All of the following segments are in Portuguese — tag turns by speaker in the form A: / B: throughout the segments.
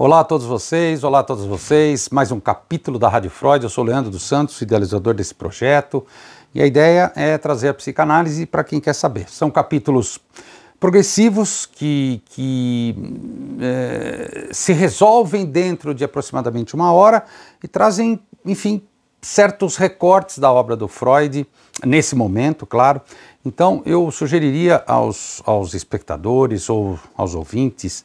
A: Olá a todos vocês, olá a todos vocês. Mais um capítulo da Rádio Freud. Eu sou Leandro dos Santos, idealizador desse projeto. E a ideia é trazer a psicanálise para quem quer saber. São capítulos progressivos que, que é, se resolvem dentro de aproximadamente uma hora e trazem, enfim, certos recortes da obra do Freud, nesse momento, claro. Então, eu sugeriria aos, aos espectadores ou aos ouvintes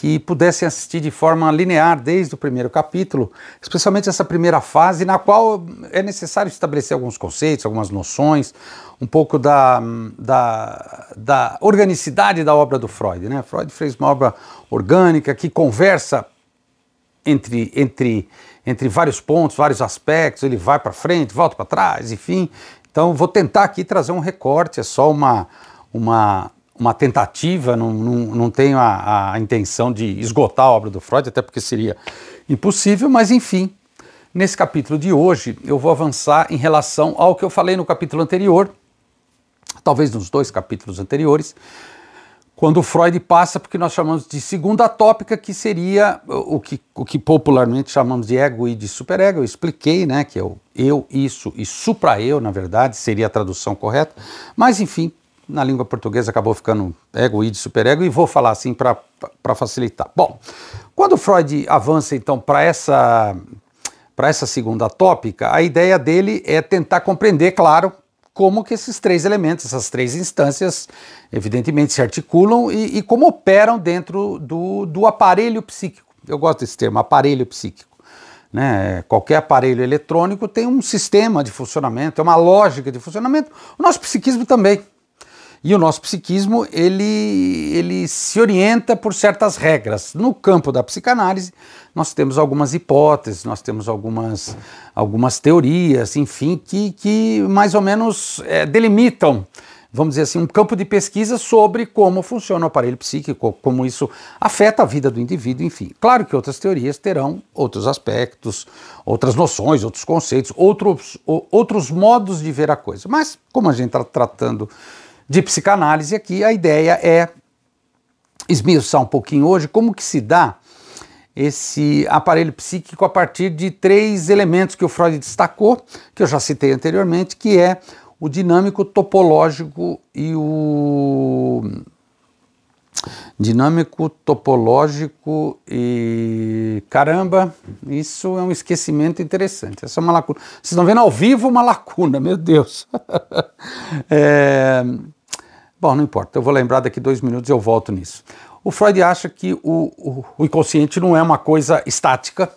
A: que pudessem assistir de forma linear desde o primeiro capítulo, especialmente essa primeira fase, na qual é necessário estabelecer alguns conceitos, algumas noções, um pouco da, da, da organicidade da obra do Freud. Né? Freud fez uma obra orgânica que conversa entre, entre, entre vários pontos, vários aspectos, ele vai para frente, volta para trás, enfim. Então, vou tentar aqui trazer um recorte, é só uma, uma uma tentativa, não, não, não tenho a, a, intenção de esgotar a obra do Freud, até porque seria impossível, mas enfim, nesse capítulo de hoje eu vou avançar em relação ao que eu falei no capítulo anterior, talvez nos dois capítulos anteriores, quando o Freud passa porque nós chamamos de segunda tópica, que seria o que, o que popularmente chamamos de ego e de superego. Eu expliquei né, que é o eu, isso e supra-eu, na verdade, seria a tradução correta, mas enfim na língua portuguesa acabou ficando ego, id, superego, e vou falar assim para facilitar. Bom, quando Freud avança então para essa, para essa segunda tópica, a ideia dele é tentar compreender, claro, como que esses três elementos, essas três instâncias, evidentemente se articulam e, e como operam dentro do, do aparelho psíquico. Eu gosto desse termo, aparelho psíquico. Né? Qualquer aparelho eletrônico tem um sistema de funcionamento, é uma lógica de funcionamento. O nosso psiquismo também. E o nosso psiquismo, ele, ele se orienta por certas regras. No campo da psicanálise, nós temos algumas hipóteses, nós temos algumas, algumas teorias, enfim, que, que mais ou menos é, delimitam vamos dizer assim, um campo de pesquisa sobre como funciona o aparelho psíquico, como isso afeta a vida do indivíduo, enfim. Claro que outras teorias terão outros aspectos, outras noções, outros conceitos, outros, outros modos de ver a coisa. Mas, como a gente está tratando de psicanálise aqui, a ideia é esmiuçar um pouquinho hoje como que se dá esse aparelho psíquico a partir de três elementos que o Freud destacou, que eu já citei anteriormente, que é o dinâmico, topológico e o dinâmico, topológico e caramba, isso é um esquecimento interessante. Essa é uma lacuna. Vocês estão vendo ao vivo uma lacuna, meu Deus. é... Bom, não importa. Eu vou lembrar daqui dois minutos eu volto nisso. O Freud acha que o, o, o inconsciente não é uma coisa estática.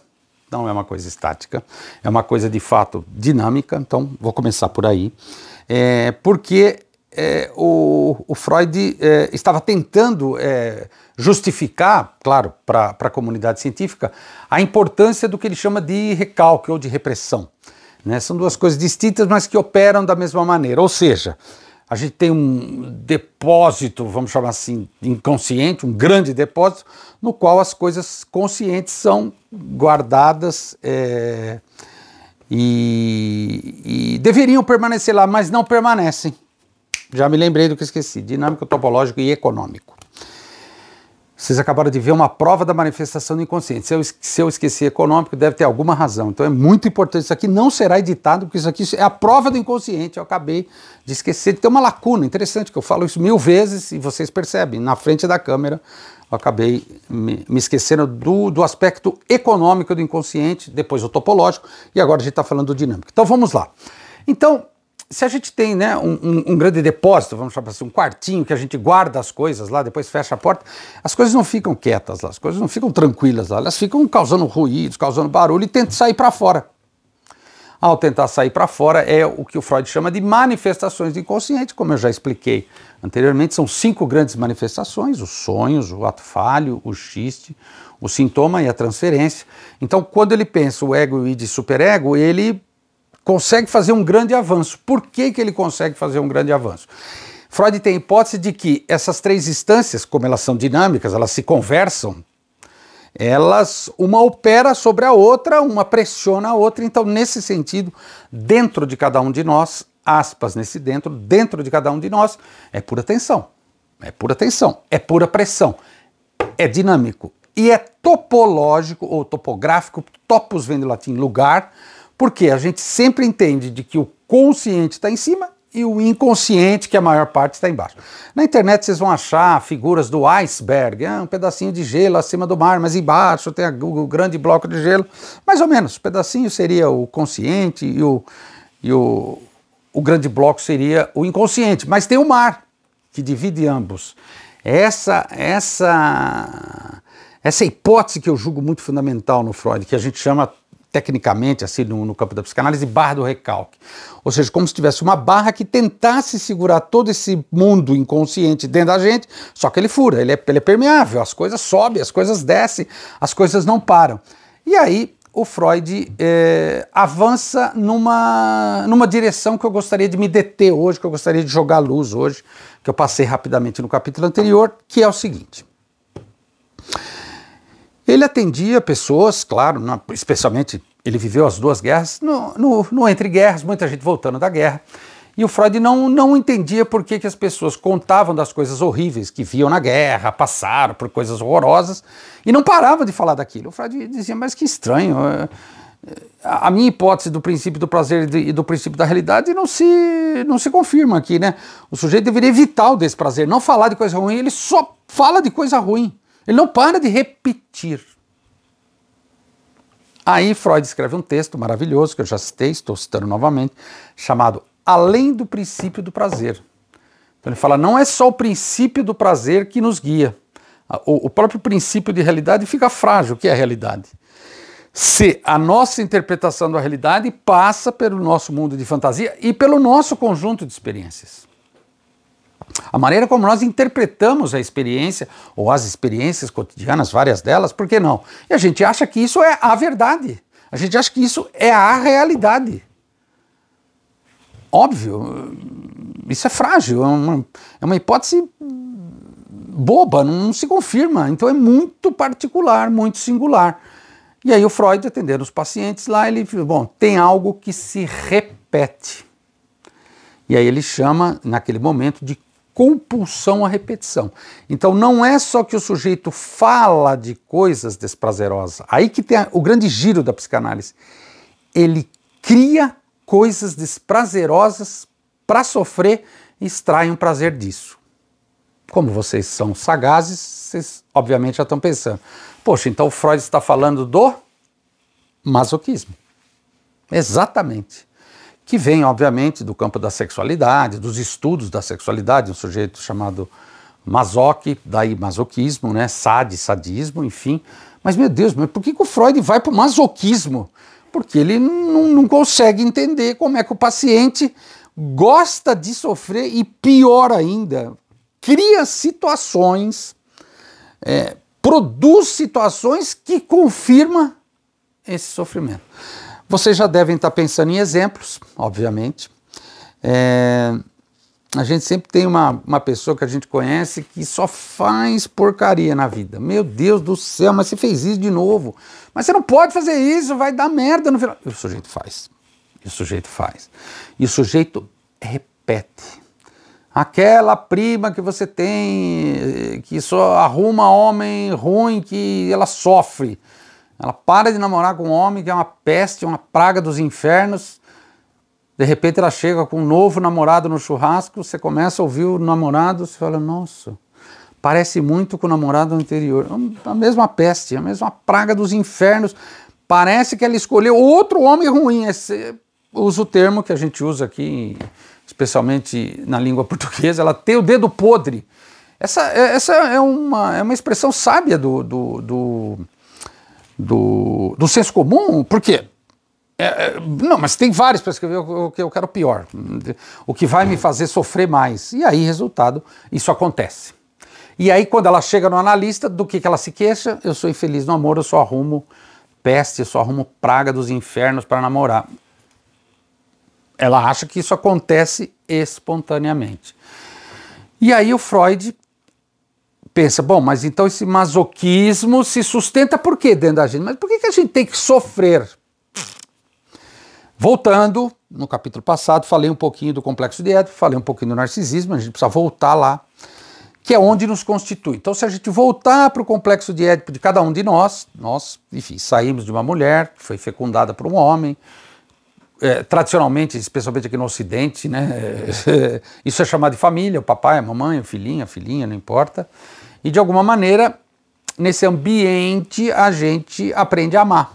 A: Não é uma coisa estática, é uma coisa de fato dinâmica, então vou começar por aí. É, porque é, o, o, Freud é, estava tentando é, justificar, claro, para a comunidade científica, a importância do que ele chama de recalque ou de repressão. Né? São duas coisas distintas, mas que operam da mesma maneira. Ou seja, a gente tem um depósito, vamos chamar assim, inconsciente, um grande depósito, no qual as coisas conscientes são guardadas. É, e, e deveriam permanecer lá, mas não permanecem. Já me lembrei do que esqueci: dinâmico, topológico e econômico. Vocês acabaram de ver uma prova da manifestação do inconsciente. Se eu, se eu esqueci econômico, deve ter alguma razão. Então é muito importante. Isso aqui não será editado, porque isso aqui é a prova do inconsciente. Eu acabei de esquecer. Tem uma lacuna interessante, que eu falo isso mil vezes e vocês percebem. Na frente da câmera, eu acabei me, me esquecendo do, do aspecto econômico do inconsciente, depois o topológico, e agora a gente está falando do dinâmico. Então vamos lá. Então, se a gente tem né, um, um, um grande depósito, vamos chamar assim, um quartinho que a gente guarda as coisas lá, depois fecha a porta, as coisas não ficam quietas lá, as coisas não ficam tranquilas lá, elas ficam causando ruídos, causando barulho e tentam sair para fora. Ao tentar sair para fora é o que o Freud chama de manifestações inconscientes, inconsciente, como eu já expliquei anteriormente, são cinco grandes manifestações: os sonhos, o ato falho, o xiste, o sintoma e a transferência. Então, quando ele pensa o ego e de superego, ele consegue fazer um grande avanço. Por que, que ele consegue fazer um grande avanço? Freud tem a hipótese de que essas três instâncias, como elas são dinâmicas, elas se conversam, elas uma opera sobre a outra, uma pressiona a outra. Então, nesse sentido, dentro de cada um de nós, aspas nesse dentro, dentro de cada um de nós, é pura tensão. É pura tensão, é pura pressão. É dinâmico e é topológico ou topográfico, topos vem do latim lugar, porque a gente sempre entende de que o consciente está em cima e o inconsciente, que é a maior parte está embaixo. Na internet vocês vão achar figuras do iceberg, é um pedacinho de gelo acima do mar, mas embaixo tem o grande bloco de gelo, mais ou menos. O pedacinho seria o consciente e o, e o, o grande bloco seria o inconsciente, mas tem o mar que divide ambos. Essa, essa, essa hipótese que eu julgo muito fundamental no Freud, que a gente chama tecnicamente, assim, no, no, campo da psicanálise, barra do recalque. Ou seja, como se tivesse uma barra que tentasse segurar todo esse mundo inconsciente dentro da gente, só que ele fura, ele é, ele é permeável, as coisas sobem, as coisas descem, as coisas não param. E aí o Freud é, avança numa, numa direção que eu gostaria de me deter hoje, que eu gostaria de jogar luz hoje, que eu passei rapidamente no capítulo anterior, que é o seguinte. Ele atendia pessoas, claro, especialmente ele viveu as duas guerras, no, no, no entre-guerras, muita gente voltando da guerra. E o Freud não, não entendia por que, que as pessoas contavam das coisas horríveis que viam na guerra, passaram por coisas horrorosas e não paravam de falar daquilo. O Freud dizia, mas que estranho. Eh, eh, a minha hipótese do princípio do prazer e do princípio da realidade não se, não se confirma aqui, né? O sujeito deveria evitar o desprazer, não falar de coisa ruim, ele só fala de coisa ruim. Ele não para de repetir. Aí Freud escreve um texto maravilhoso que eu já citei, estou citando novamente, chamado Além do princípio do prazer. Então ele fala: não é só o princípio do prazer que nos guia. O, próprio princípio de realidade fica frágil. O que é a realidade? Se a nossa interpretação da realidade passa pelo nosso mundo de fantasia e pelo nosso conjunto de experiências a maneira como nós interpretamos a experiência ou as experiências cotidianas, várias delas, por que não? E a gente acha que isso é a verdade. A gente acha que isso é a realidade. Óbvio, isso é frágil, é uma, é uma hipótese boba, não, não se confirma. Então é muito particular, muito singular. E aí o Freud, atendendo os pacientes lá, ele falou, bom, tem algo que se repete. E aí ele chama, naquele momento, de compulsão à repetição. Então não é só que o sujeito fala de coisas desprazerosas, aí que tem o grande giro da psicanálise. Ele cria coisas desprazerosas para sofrer e extrai um prazer disso. Como vocês são sagazes, vocês obviamente já estão pensando. Poxa, então Freud está falando do masoquismo. Exatamente que vem, obviamente, do campo da sexualidade, dos estudos da sexualidade, um sujeito chamado masoque, daí masoquismo, né? sadismo, enfim. Mas, meu Deus, mas por que, que o Freud vai para o masoquismo? Porque ele não, não consegue entender como é que o paciente gosta de sofrer e, pior ainda, cria situações, é, produz situações que confirma esse sofrimento. Vocês já devem estar pensando em exemplos, obviamente. É, a gente sempre tem uma, uma pessoa que a gente conhece que só faz porcaria na vida. Meu Deus do céu, mas você fez isso de novo. Mas você não pode fazer isso, vai dar merda no final. E o sujeito faz. E o sujeito faz. E o sujeito repete. Aquela prima que você tem, eh, que só arruma homem ruim, que ela sofre. Ela para de namorar com um homem que é uma peste, uma praga dos infernos. De repente ela chega com um novo namorado no churrasco, você começa a ouvir o namorado, você fala, nossa, parece muito com o namorado anterior. É a mesma peste, a mesma praga dos infernos. Parece que ela escolheu outro homem ruim. Esse, usa o termo que a gente usa aqui, especialmente na língua portuguesa, ela tem o dedo podre. Essa, é, essa é, uma, é uma expressão sábia do, do, do do, do senso comum, por quê? É, é não, mas tem vários para escrever o que eu quero pior, o que vai me fazer sofrer mais. E aí, resultado, isso acontece. E aí, quando ela chega no analista, do que, que ela se queixa? Eu sou infeliz no amor, eu só arrumo peste, eu só arrumo praga dos infernos para namorar. Ela acha que isso acontece espontaneamente. E aí o Freud pensa, bom, mas então esse masoquismo se sustenta por quê dentro da gente? Mas por que, que a gente tem que sofrer? Voltando, no capítulo passado, falei um pouquinho do complexo de Édipo, falei um pouquinho do narcisismo, a gente precisa voltar lá, que é onde nos constitui. Então, se a gente voltar para o complexo de Édipo de cada um de nós, nós, enfim, saímos de uma mulher, foi fecundada por um homem, é, tradicionalmente, especialmente aqui no Ocidente, né, isso é chamado de família, o papai, a mamãe, o filhinho, a filhinha, não importa. E de alguma maneira, nesse ambiente, a gente aprende a amar.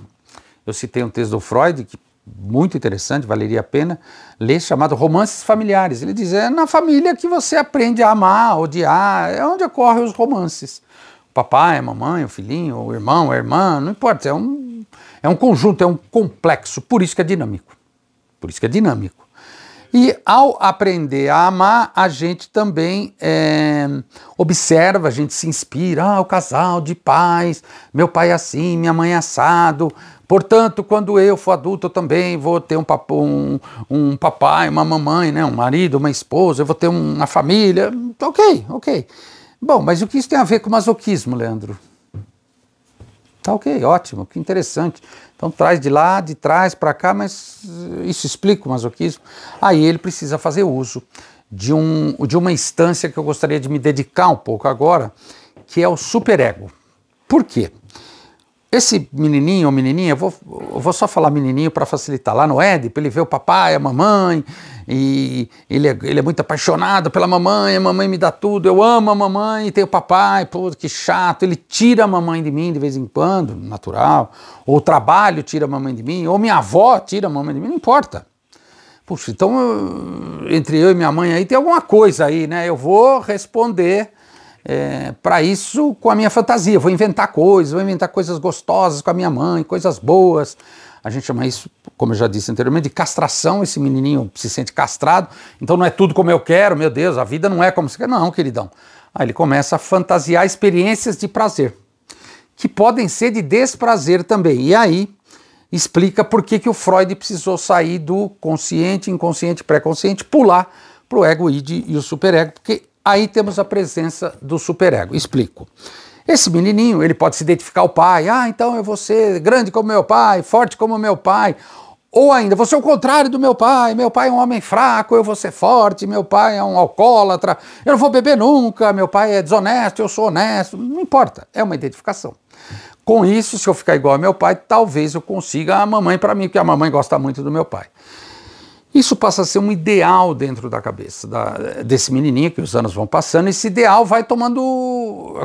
A: Eu citei um texto do Freud, que muito interessante, valeria a pena ler, chamado Romances Familiares. Ele diz: é na família que você aprende a amar, odiar, é onde ocorrem os romances. O papai, a mamãe, o filhinho, o irmão, a irmã, não importa, é um, é um conjunto, é um complexo, por isso que é dinâmico. Por isso que é dinâmico. E ao aprender a amar, a gente também é, observa, a gente se inspira, ah, o casal de pais, meu pai é assim, minha mãe é assado. Portanto, quando eu for adulto, eu também vou ter um, papo, um, um papai, uma mamãe, né, um marido, uma esposa, eu vou ter uma família. Então, ok, ok. Bom, mas o que isso tem a ver com masoquismo, Leandro? Tá ok, ótimo, que interessante. Então traz de lá, de trás para cá, mas isso explica o masoquismo. Aí ele precisa fazer uso de, um, de uma instância que eu gostaria de me dedicar um pouco agora, que é o superego. Por quê? Esse menininho ou menininha, eu vou, eu vou só falar menininho para facilitar. Lá no Édipo, ele vê o papai, a mamãe, e ele é, ele é muito apaixonado pela mamãe, a mamãe me dá tudo, eu amo a mamãe, e tem o papai, pô, que chato, ele tira a mamãe de mim de vez em quando, natural, ou o trabalho tira a mamãe de mim, ou minha avó tira a mamãe de mim, não importa. Puxa, então entre eu e minha mãe aí tem alguma coisa aí, né? Eu vou responder é, para isso com a minha fantasia. Vou inventar coisas, vou inventar coisas gostosas com a minha mãe, coisas boas. A gente chama isso, como eu já disse anteriormente, de castração. Esse menininho se sente castrado, então não é tudo como eu quero, meu Deus, a vida não é como você quer. Não, queridão. Aí ele começa a fantasiar experiências de prazer, que podem ser de desprazer também. E aí explica por que, que o Freud precisou sair do consciente, inconsciente, pré-consciente, pular para o ego id e o superego, porque Aí temos a presença do superego. Explico. Esse menininho, ele pode se identificar ao pai. Ah, então eu vou ser grande como meu pai, forte como meu pai. Ou ainda, você é o contrário do meu pai. Meu pai é um homem fraco, eu vou ser forte. Meu pai é um alcoólatra, eu não vou beber nunca. Meu pai é desonesto, eu sou honesto. Não importa, é uma identificação. Com isso, se eu ficar igual ao meu pai, talvez eu consiga a mamãe para mim, porque a mamãe gosta muito do meu pai. Isso passa a ser um ideal dentro da cabeça da, desse menininho que os anos vão passando. Esse ideal vai tomando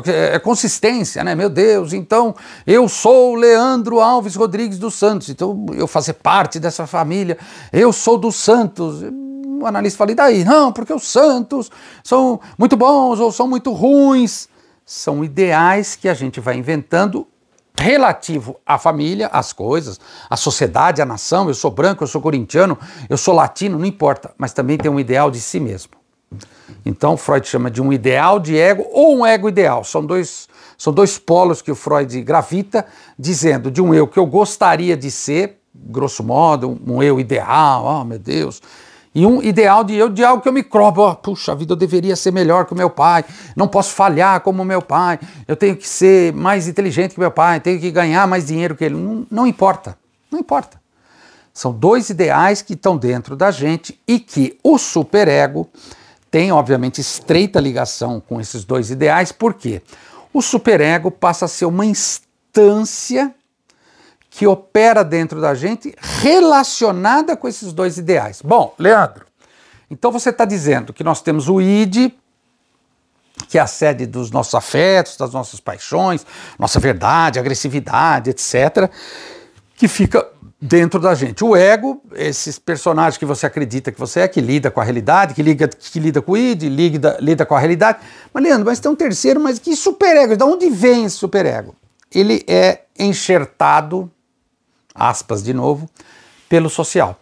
A: é, é consistência, né? Meu Deus, então eu sou Leandro Alves Rodrigues dos Santos, então eu fazer parte dessa família, eu sou dos Santos. O analista fala, e daí? Não, porque os Santos são muito bons ou são muito ruins. São ideais que a gente vai inventando relativo à família, às coisas, à sociedade, à nação. Eu sou branco, eu sou corintiano, eu sou latino, não importa, mas também tem um ideal de si mesmo. Então, Freud chama de um ideal de ego ou um ego ideal. São dois, são dois polos que o Freud gravita, dizendo de um eu que eu gostaria de ser, grosso modo, um eu ideal, oh meu Deus, e um ideal de eu de algo que eu me cobro. Oh, puxa vida, eu deveria ser melhor que o meu pai, não posso falhar como meu pai, eu tenho que ser mais inteligente que meu pai, tenho que ganhar mais dinheiro que ele. Não, não importa, não importa. São dois ideais que estão dentro da gente e que o superego tem, obviamente, estreita ligação com esses dois ideais, porque o superego passa a ser uma instância que opera dentro da gente relacionada com esses dois ideais. Bom, Leandro, então você está dizendo que nós temos o ID, que é a sede dos nossos afetos, das nossas paixões, nossa verdade, agressividade, etc., que fica dentro da gente. O ego, esses personagens que você acredita que você é, que lida com a realidade, que, liga, que lida com o id, lida, lida com a realidade. Mas, Leandro, mas tem um terceiro, mas que superego? De onde vem esse superego? Ele é enxertado aspas de novo, pelo social.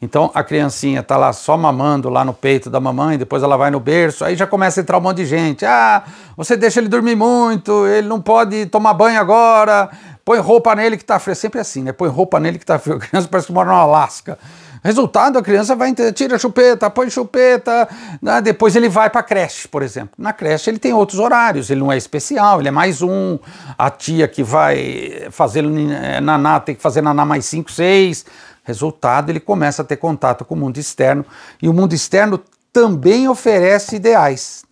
A: Então a criancinha está lá só mamando lá no peito da mamãe, depois ela vai no berço, aí já começa a entrar um monte de gente. Ah, você deixa ele dormir muito, ele não pode tomar banho agora, põe roupa nele que está frio. É sempre assim, né? Põe roupa nele que está frio. A criança parece que mora no Alasca. Resultado, a criança vai, tira chupeta, põe chupeta, né? depois ele vai para creche, por exemplo. Na creche ele tem outros horários, ele não é especial, ele é mais um. A tia que vai fazer eh, naná, tem que fazer naná mais cinco, seis. Resultado, ele começa a ter contato com o mundo externo e o mundo externo também oferece ideais.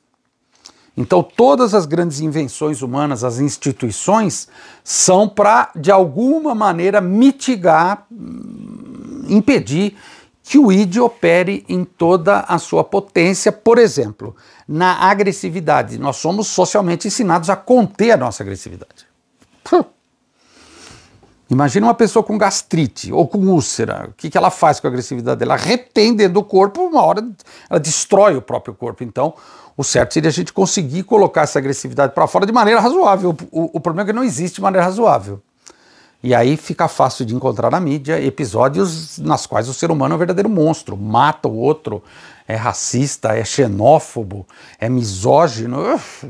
A: Então, todas as grandes invenções humanas, as instituições, são para, de alguma maneira, mitigar impedir que o id opere em toda a sua potência, por exemplo, na agressividade. Nós somos socialmente ensinados a conter a nossa agressividade. Imagina uma pessoa com gastrite ou com úlcera. O que, que ela faz com a agressividade dela? Ela retém dentro do corpo, uma hora ela destrói o próprio corpo. Então, o certo seria a gente conseguir colocar essa agressividade para fora de maneira razoável. O, o, o problema é que não existe maneira razoável. E aí fica fácil de encontrar na mídia episódios nas quais o ser humano é um verdadeiro monstro, mata o outro, é racista, é xenófobo, é misógino. Uf,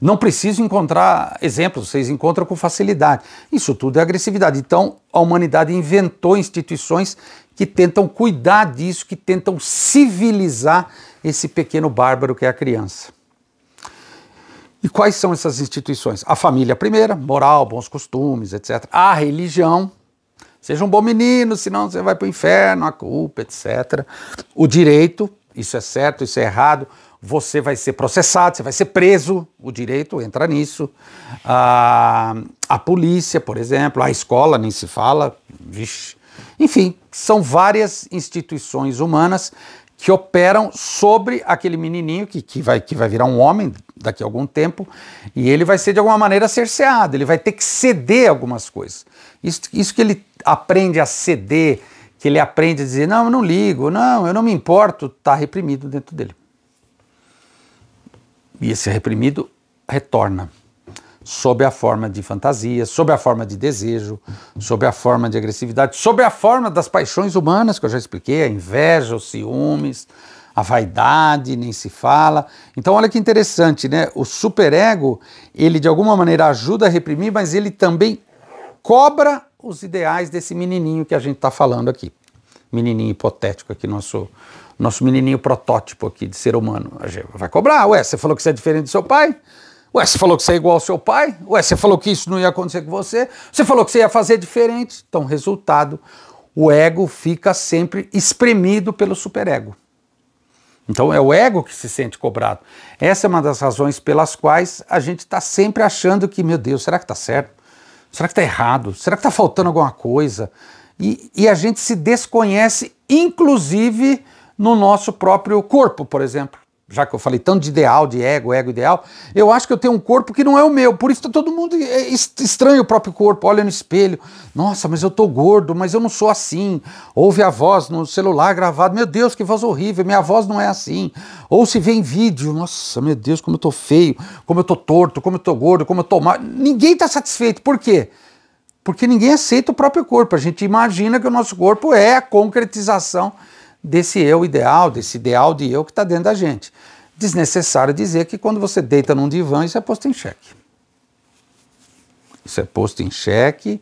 A: não preciso encontrar exemplos, vocês encontram com facilidade. Isso tudo é agressividade. Então a humanidade inventou instituições que tentam cuidar disso, que tentam civilizar esse pequeno bárbaro que é a criança. E quais são essas instituições? A família primeira, moral, bons costumes, etc. A religião, seja um bom menino, senão você vai para o inferno, a culpa, etc. O direito, isso é certo, isso é errado, você vai ser processado, você vai ser preso, o direito entra nisso. a polícia, por exemplo, a escola, nem se fala, vixe. Enfim, são várias instituições humanas que operam sobre aquele menininho que, que, vai, que vai virar um homem daqui a algum tempo, e ele vai ser de alguma maneira cerceado, ele vai ter que ceder algumas coisas. Isso, isso que ele aprende a ceder, que ele aprende a dizer, não, eu não ligo, não, eu não me importo, está reprimido dentro dele. E esse reprimido retorna sob a forma de fantasia, sob a forma de desejo, sob a forma de agressividade, sob a forma das paixões humanas que eu já expliquei, a inveja, os ciúmes, a vaidade nem se fala. Então olha que interessante, né? O superego, ele de alguma maneira ajuda a reprimir, mas ele também cobra os ideais desse menininho que a gente está falando aqui. Menininho hipotético aqui, nosso, nosso menininho protótipo aqui de ser humano. Vai cobrar, ué, você falou que você é diferente do seu pai? Ué, você falou que você é igual ao seu pai? Ué, você falou que isso não ia acontecer com você? Você falou que você ia fazer diferente? Então, resultado, o ego fica sempre espremido pelo superego. Então é o ego que se sente cobrado. Essa é uma das razões pelas quais a gente está sempre achando que, meu Deus, será que está certo? Será que está errado? Será que está faltando alguma coisa? E, e, a gente se desconhece, inclusive, no nosso próprio corpo, por exemplo já que eu falei tanto de ideal, de ego, ego ideal, eu acho que eu tenho um corpo que não é o meu. Por isso tá todo mundo é, é estranha o próprio corpo, olha no espelho. Nossa, mas eu tô gordo, mas eu não sou assim. Ouve a voz no celular gravado. Meu Deus, que voz horrível, minha voz não é assim. Ou se vê em vídeo, nossa, meu Deus, como eu tô feio, como eu tô torto, como eu tô gordo, como eu tô mal. Ninguém tá satisfeito. Por quê? Porque ninguém aceita o próprio corpo. A gente imagina que o nosso corpo é a concretização desse eu ideal, desse ideal de eu que está dentro da gente. Desnecessário dizer que quando você deita num divã, isso é posto em xeque. Isso é posto em xeque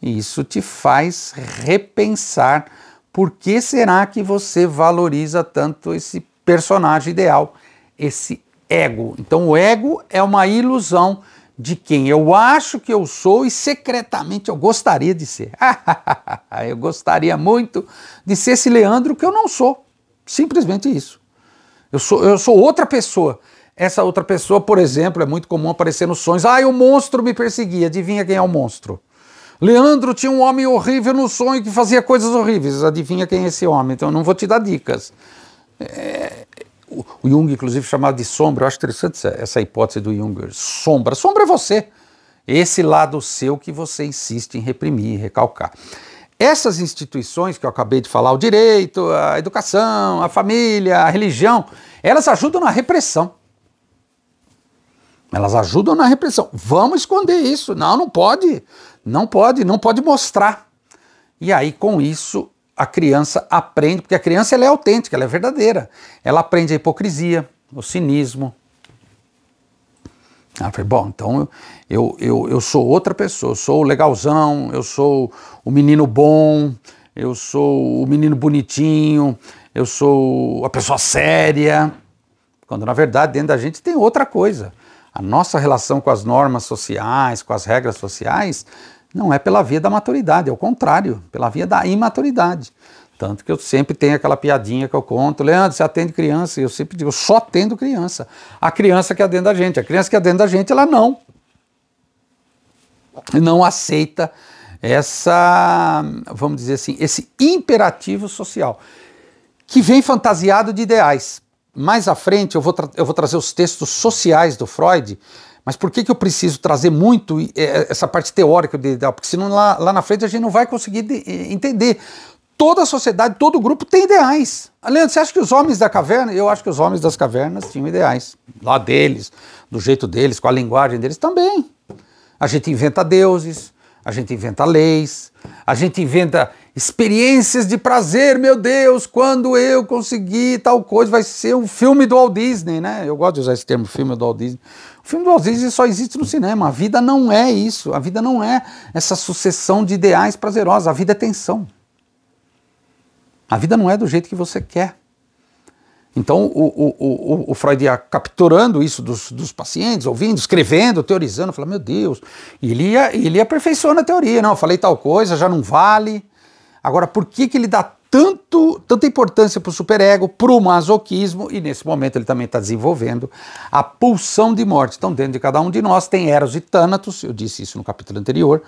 A: e isso te faz repensar por que será que você valoriza tanto esse personagem ideal, esse ego. Então, o ego é uma ilusão de quem eu acho que eu sou e secretamente eu gostaria de ser. eu gostaria muito de ser esse Leandro que eu não sou. Simplesmente isso. Eu sou, eu sou outra pessoa. Essa outra pessoa, por exemplo, é muito comum aparecer nos sonhos. Ah, o monstro me perseguia. Adivinha quem é o monstro? Leandro tinha um homem horrível no sonho que fazia coisas horríveis. Adivinha quem é esse homem? Então não vou te dar dicas. É, o, Jung, inclusive, chamava de sombra. Eu acho interessante essa, essa hipótese do Jung. Sombra. Sombra é você. Esse lado seu que você insiste em reprimir, recalcar. Essas instituições que eu acabei de falar, o direito, a educação, a família, a religião, elas ajudam na repressão. Elas ajudam na repressão. Vamos esconder isso. Não, não pode. Não pode, não pode mostrar. E aí, com isso, a criança aprende, porque a criança ela é autêntica, ela é verdadeira. Ela aprende a hipocrisia, o cinismo. Ah, ela fala, bom, então eu, eu, eu sou outra pessoa, eu sou o legalzão, eu sou o menino bom, eu sou o menino bonitinho, eu sou a pessoa séria. Quando na verdade dentro da gente tem outra coisa. A nossa relação com as normas sociais, com as regras sociais, não é pela via da maturidade, é o contrário, pela via da imaturidade. Tanto que eu sempre tenho aquela piadinha que eu conto, Leandro, você atende criança? E eu sempre digo, só atendo criança. A criança que é dentro da gente, a criança que é dentro da gente, ela não. Não aceita essa, vamos dizer assim, esse imperativo social, que vem fantasiado de ideais. Mais à frente eu vou, eu vou trazer os textos sociais do Freud, mas por que, que eu preciso trazer muito é, essa parte teórica do ideal? Porque senão lá, lá na frente a gente não vai conseguir de, entender. Toda a sociedade, todo grupo tem ideais. Leandro, você acha que os homens da caverna? Eu acho que os homens das cavernas tinham ideais. Lá deles, do jeito deles, com a linguagem deles também. A gente inventa deuses, a gente inventa leis, a gente inventa experiências de prazer. Meu Deus, quando eu conseguir tal coisa, vai ser um filme do Walt Disney, né? Eu gosto de usar esse termo, filme do Walt Disney filme do Alzheimer só existe no cinema. A vida não é isso. A vida não é essa sucessão de ideais prazerosos. A vida é tensão. A vida não é do jeito que você quer. Então, o, o, o, o Freud ia capturando isso dos, dos pacientes, ouvindo, escrevendo, teorizando, falando, meu Deus, ele ia, ele ia aperfeiçoando a teoria. Não, eu falei tal coisa, já não vale. Agora, por que, que ele dá tanto, tanta importância para o superego, para o masoquismo, e nesse momento ele também está desenvolvendo a pulsão de morte. Então, dentro de cada um de nós tem Eros e Tânatos, eu disse isso no capítulo anterior,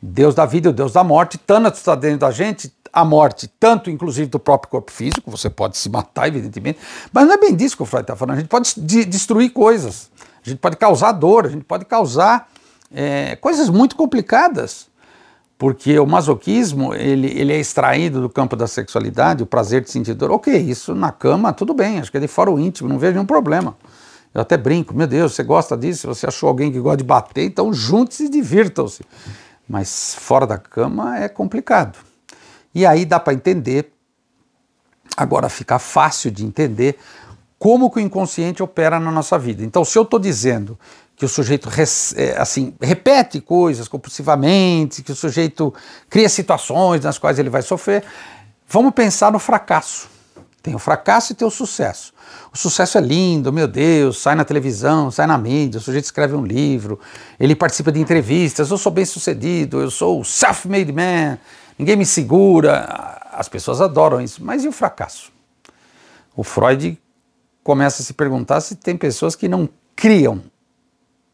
A: Deus da vida e o Deus da morte. Tânatos está dentro da gente, a morte, tanto inclusive do próprio corpo físico, você pode se matar, evidentemente, mas não é bem disso que o Freud está falando, a gente pode de destruir coisas, a gente pode causar dor, a gente pode causar é, coisas muito complicadas. Porque o masoquismo, ele, ele é extraído do campo da sexualidade, o prazer de sentir dor. Ok, isso na cama, tudo bem, acho que é de fora o íntimo, não vejo nenhum problema. Eu até brinco, meu Deus, você gosta disso? Você achou alguém que gosta de bater? Então juntos se e divirtam-se. Mas fora da cama é complicado. E aí dá para entender, agora fica fácil de entender, como que o inconsciente opera na nossa vida. Então, se eu estou dizendo que o sujeito é, assim repete coisas compulsivamente, que o sujeito cria situações nas quais ele vai sofrer. Vamos pensar no fracasso. Tem o fracasso e tem o sucesso. O sucesso é lindo, meu Deus, sai na televisão, sai na mídia, o sujeito escreve um livro, ele participa de entrevistas, eu sou bem sucedido, eu sou self-made man, ninguém me segura. As pessoas adoram isso, mas e o fracasso? O Freud começa a se perguntar se tem pessoas que não criam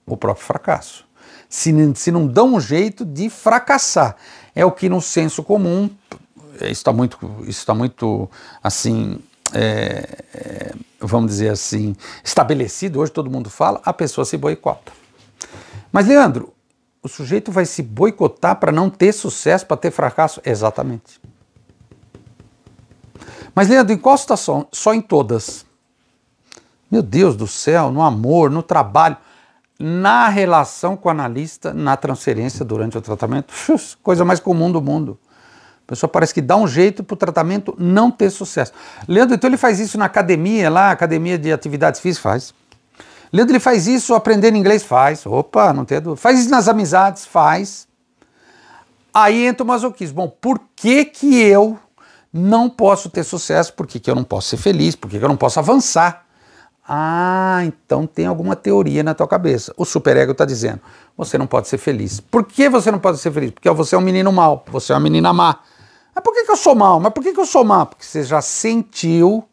A: o próprio fracasso. Se, se não dão um jeito de fracassar. É o que no senso comum, é, isso está muito, tá muito assim, é, é, vamos dizer assim, estabelecido, hoje todo mundo fala, a pessoa se boicota. Mas, Leandro, o sujeito vai se boicotar para não ter sucesso, para ter fracasso? Exatamente. Mas, Leandro, em qual situação? Só em todas. Meu Deus do céu, no amor, no trabalho na relação com o analista na transferência durante o tratamento. Coisa mais comum do mundo. A pessoa parece que dá um jeito para o tratamento não ter sucesso. Leandro, então ele faz isso na academia lá, academia de atividades físicas? Faz. Leandro, ele faz isso aprendendo inglês? Faz. Opa, não tem dúvida. Faz isso nas amizades? Faz. Aí entra o masoquismo. Bom, por que que eu não posso ter sucesso? Por que, que eu não posso ser feliz? Por que, que eu não posso avançar? Ah, então tem alguma teoria na tua cabeça. O superego está dizendo: você não pode ser feliz. Por que você não pode ser feliz? Porque você é um menino mau, você é uma menina má. Mas por que, que eu sou mau? Mas por que, que eu sou má? Porque você já sentiu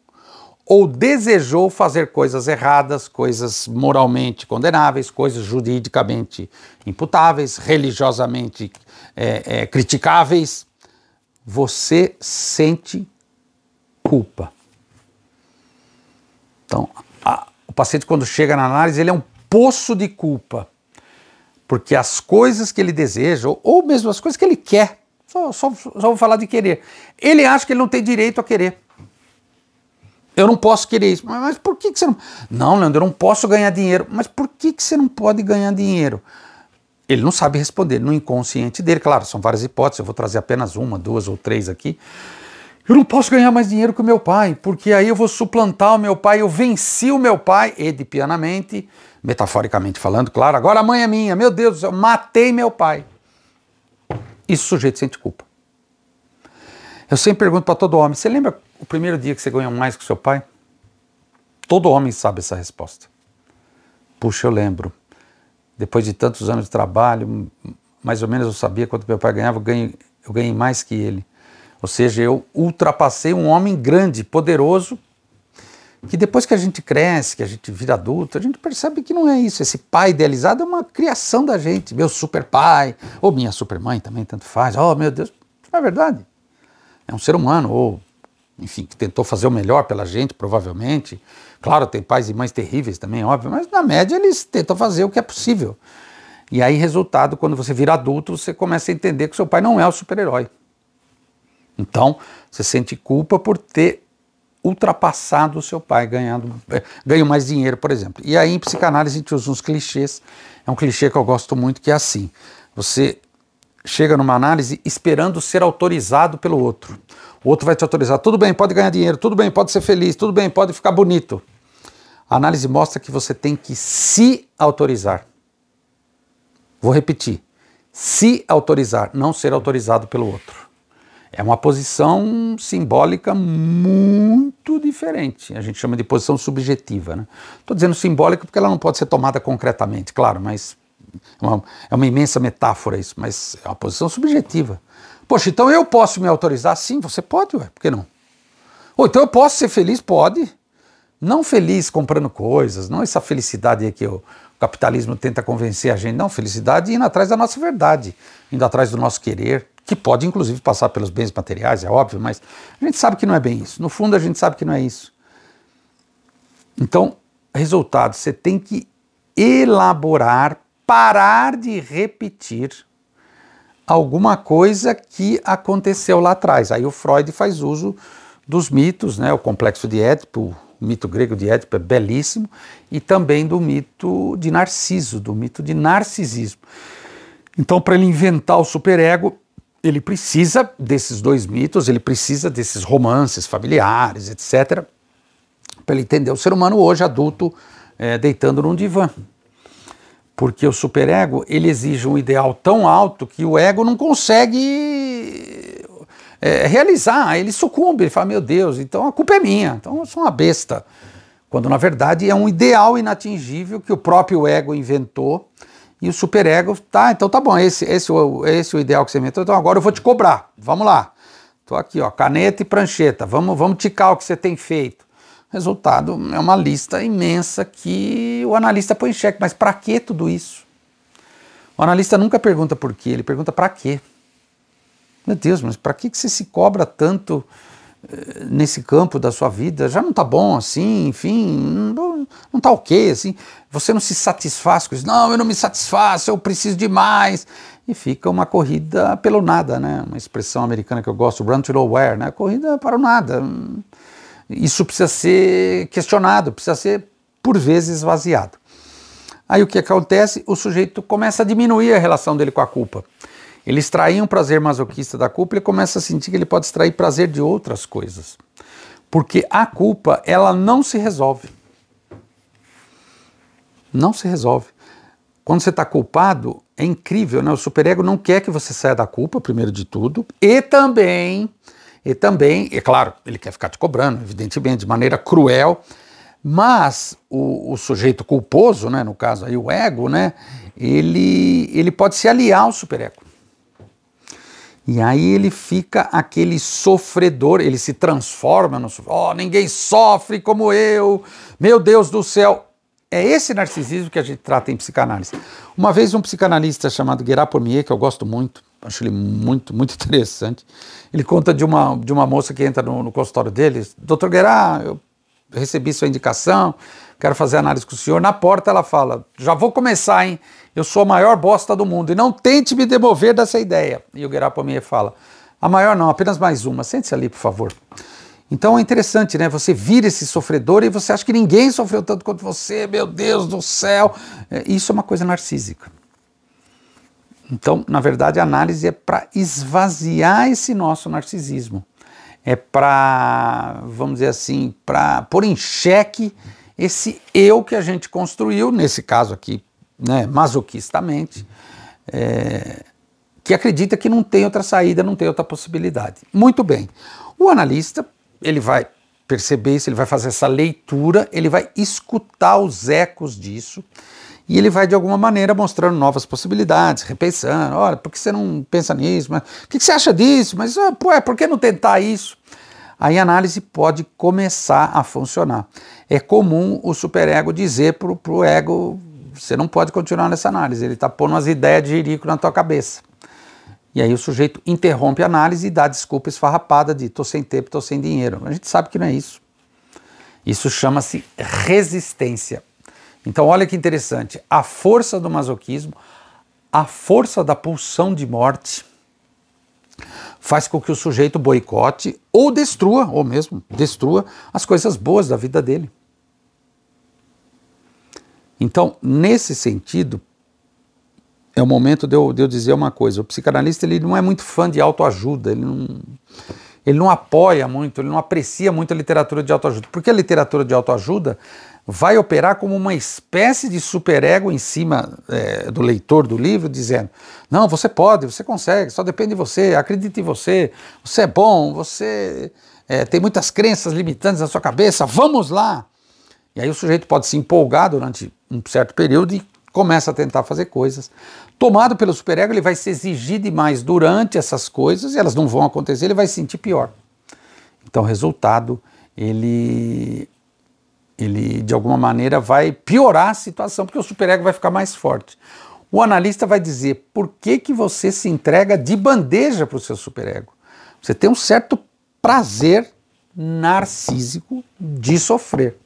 A: ou desejou fazer coisas erradas, coisas moralmente condenáveis, coisas juridicamente imputáveis, religiosamente é, é, criticáveis. Você sente culpa. Então, a, o paciente, quando chega na análise, ele é um poço de culpa. Porque as coisas que ele deseja, ou, ou mesmo as coisas que ele quer, só, só, só vou falar de querer, ele acha que ele não tem direito a querer. Eu não posso querer isso. Mas, mas por que, que você não. Não, Leandro, eu não posso ganhar dinheiro. Mas por que, que você não pode ganhar dinheiro? Ele não sabe responder no inconsciente dele. Claro, são várias hipóteses, eu vou trazer apenas uma, duas ou três aqui. Eu não posso ganhar mais dinheiro que o meu pai, porque aí eu vou suplantar o meu pai, eu venci o meu pai, edipianamente, metaforicamente falando, claro, agora a mãe é minha, meu Deus do céu, matei meu pai. Isso o sujeito sente culpa. Eu sempre pergunto para todo homem: você lembra o primeiro dia que você ganhou mais que seu pai? Todo homem sabe essa resposta. Puxa, eu lembro. Depois de tantos anos de trabalho, mais ou menos eu sabia quanto meu pai ganhava, eu ganhei, eu ganhei mais que ele. Ou seja, eu ultrapassei um homem grande, poderoso, que depois que a gente cresce, que a gente vira adulto, a gente percebe que não é isso. Esse pai idealizado é uma criação da gente, meu super pai, ou minha super mãe também, tanto faz. Oh, meu Deus, não é verdade. É um ser humano, ou, enfim, que tentou fazer o melhor pela gente, provavelmente. Claro, tem pais e mães terríveis também, óbvio, mas na média eles tentam fazer o que é possível. E aí, resultado, quando você vira adulto, você começa a entender que seu pai não é o super-herói. Então, você sente culpa por ter ultrapassado o seu pai, ganhando, é, ganhou mais dinheiro, por exemplo. E aí, em psicanálise, a gente usa uns clichês. É um clichê que eu gosto muito, que é assim. Você chega numa análise esperando ser autorizado pelo outro. O outro vai te autorizar. Tudo bem, pode ganhar dinheiro. Tudo bem, pode ser feliz. Tudo bem, pode ficar bonito. A análise mostra que você tem que se autorizar. Vou repetir. Se autorizar, não ser autorizado pelo outro. É uma posição simbólica muito diferente. A gente chama de posição subjetiva. Estou né? dizendo simbólica porque ela não pode ser tomada concretamente, claro, mas é uma, é uma imensa metáfora isso, mas é uma posição subjetiva. Poxa, então eu posso me autorizar? Sim, você pode, ué, por que não? Ou então eu posso ser feliz? Pode. Não feliz comprando coisas, não essa felicidade que o capitalismo tenta convencer a gente. Não, felicidade indo atrás da nossa verdade, indo atrás do nosso querer que pode inclusive passar pelos bens materiais, é óbvio, mas a gente sabe que não é bem isso. No fundo, a gente sabe que não é isso. Então, resultado, você tem que elaborar, parar de repetir alguma coisa que aconteceu lá atrás. Aí o Freud faz uso dos mitos, né? O complexo de Édipo, o mito grego de Édipo é belíssimo, e também do mito de Narciso, do mito de narcisismo. Então, para ele inventar o superego, ele precisa desses dois mitos, ele precisa desses romances familiares, etc., para ele entender o ser humano hoje adulto é, deitando num divã. Porque o superego ele exige um ideal tão alto que o ego não consegue é, realizar, ele sucumbe, ele fala: Meu Deus, então a culpa é minha, então eu sou uma besta. Quando na verdade é um ideal inatingível que o próprio ego inventou e o superego, tá, então tá bom, esse, esse, esse é o ideal que você inventou, então agora eu vou te cobrar, vamos lá. Tô aqui, ó, caneta e prancheta, vamos, vamos ticar o que você tem feito. Resultado é uma lista imensa que o analista põe em xeque, mas para que tudo isso? O analista nunca pergunta por quê, ele pergunta para quê. Meu Deus, mas para que, que você se cobra tanto eh, nesse campo da sua vida já não está bom assim, enfim, não está ok assim. Você não se satisfaz com isso. Não, eu não me satisfaço, eu preciso de mais. E fica uma corrida pelo nada, né? Uma expressão americana que eu gosto, run to nowhere, né? Corrida para o nada. Isso precisa ser questionado, precisa ser por vezes esvaziado. Aí o que acontece? O sujeito começa a diminuir a relação dele com a culpa. Ele extraía um prazer masoquista da culpa, e começa a sentir que ele pode extrair prazer de outras coisas. Porque a culpa, ela não se resolve. Não se resolve. Quando você está culpado, é incrível, né? O superego não quer que você saia da culpa, primeiro de tudo, e também, e também, é claro, ele quer ficar te cobrando, evidentemente, de maneira cruel, mas o, o, sujeito culposo, né, no caso aí o ego, né, ele, ele pode se aliar ao superego. E aí ele fica aquele sofredor, ele se transforma no ó, oh, ninguém sofre como eu. Meu Deus do céu. É esse narcisismo que a gente trata em psicanálise. Uma vez um psicanalista chamado Guérard Mier, que eu gosto muito, acho ele muito, muito interessante, ele conta de uma, de uma moça que entra no, no consultório dele, doutor Guérard, eu recebi sua indicação, quero fazer análise com o senhor. Na porta ela fala: já vou começar, hein? Eu sou a maior bosta do mundo e não tente me demover dessa ideia. E o Guerapomir fala: a maior não, apenas mais uma. Sente-se ali, por favor. Então é interessante, né? Você vira esse sofredor e você acha que ninguém sofreu tanto quanto você, meu Deus do céu. É, isso é uma coisa narcísica. Então, na verdade, a análise é para esvaziar esse nosso narcisismo. É para, vamos dizer assim, para pôr em xeque esse eu que a gente construiu, nesse caso aqui, né, masoquistamente, é, que acredita que não tem outra saída, não tem outra possibilidade. Muito bem. O analista, ele vai perceber isso, ele vai fazer essa leitura, ele vai escutar os ecos disso e ele vai de alguma maneira mostrando novas possibilidades, repensando, olha, por que você não pensa nisso? Mas, o que, que você acha disso? Mas, ah, pô, é, por que não tentar isso? aí a análise pode começar a funcionar. É comum o superego dizer para o ego: você não pode continuar nessa análise, ele está pondo umas ideias de jirico na tua cabeça. E aí o sujeito interrompe a análise e dá desculpa esfarrapada de estou sem tempo, estou sem dinheiro. A gente sabe que não é isso. Isso chama-se resistência. Então olha que interessante, a força do masoquismo, a força da pulsão de morte, faz com que o sujeito boicote ou destrua, ou mesmo destrua, as coisas boas da vida dele. Então, nesse sentido, é o momento de eu, de eu dizer uma coisa. O psicanalista ele não é muito fã de autoajuda, ele não, ele não apoia muito, ele não aprecia muito a literatura de autoajuda, porque a literatura de autoajuda vai operar como uma espécie de superego em cima é, do leitor do livro, dizendo: não, você pode, você consegue, só depende de você, acredite em você, você é bom, você é, tem muitas crenças limitantes na sua cabeça, vamos lá! E aí o sujeito pode se empolgar durante um certo período e começa a tentar fazer coisas. Tomado pelo superego, ele vai se exigir demais durante essas coisas e elas não vão acontecer, ele vai se sentir pior. Então, resultado, ele ele de alguma maneira vai piorar a situação, porque o superego vai ficar mais forte. O analista vai dizer por que, que você se entrega de bandeja para o seu superego. Você tem um certo prazer narcísico de sofrer.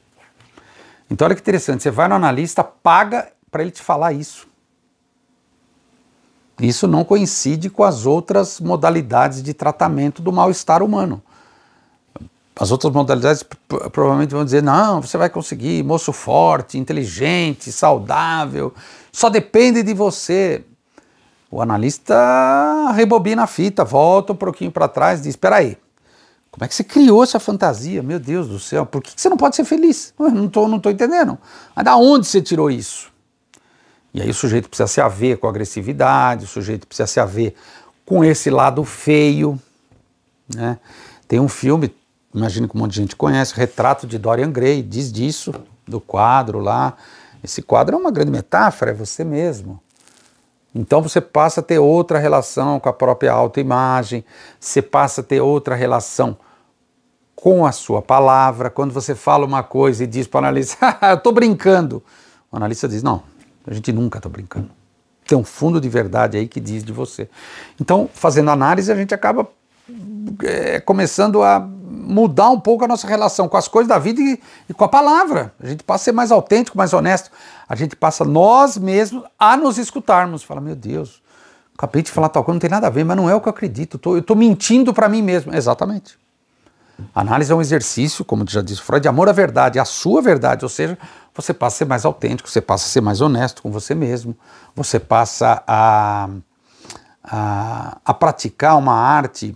A: Então olha que interessante, você vai no analista, paga para ele te falar isso. Isso não coincide com as outras modalidades de tratamento do mal-estar humano. As outras modalidades provavelmente vão dizer: não, você vai conseguir, moço forte, inteligente, saudável, só depende de você. O analista rebobina a fita, volta um pouquinho para trás e diz: espera aí, como é que você criou essa fantasia? Meu Deus do céu, por que você não pode ser feliz? Eu não estou não tô entendendo. Mas da onde você tirou isso? E aí o sujeito precisa se haver com agressividade, o sujeito precisa se haver com esse lado feio. Né? Tem um filme imagino que um monte de gente conhece, o retrato de Dorian Gray diz disso, do quadro lá. Esse quadro é uma grande metáfora, é você mesmo. Então você passa a ter outra relação com a própria autoimagem, você passa a ter outra relação com a sua palavra. Quando você fala uma coisa e diz para o analista, ah, eu estou brincando, o analista diz, não, a gente nunca está brincando. Tem um fundo de verdade aí que diz de você. Então, fazendo análise, a gente acaba é, começando a mudar um pouco a nossa relação com as coisas da vida e, e, com a palavra. A gente passa a ser mais autêntico, mais honesto. A gente passa nós mesmos a nos escutarmos. Fala, meu Deus, acabei de falar tal coisa, não tem nada a ver, mas não é o que eu acredito. Tô, eu estou mentindo para mim mesmo. Exatamente. A análise é um exercício, como já disse Freud, de amor à verdade, à sua verdade. Ou seja, você passa a ser mais autêntico, você passa a ser mais honesto com você mesmo, você passa a, a, a praticar uma arte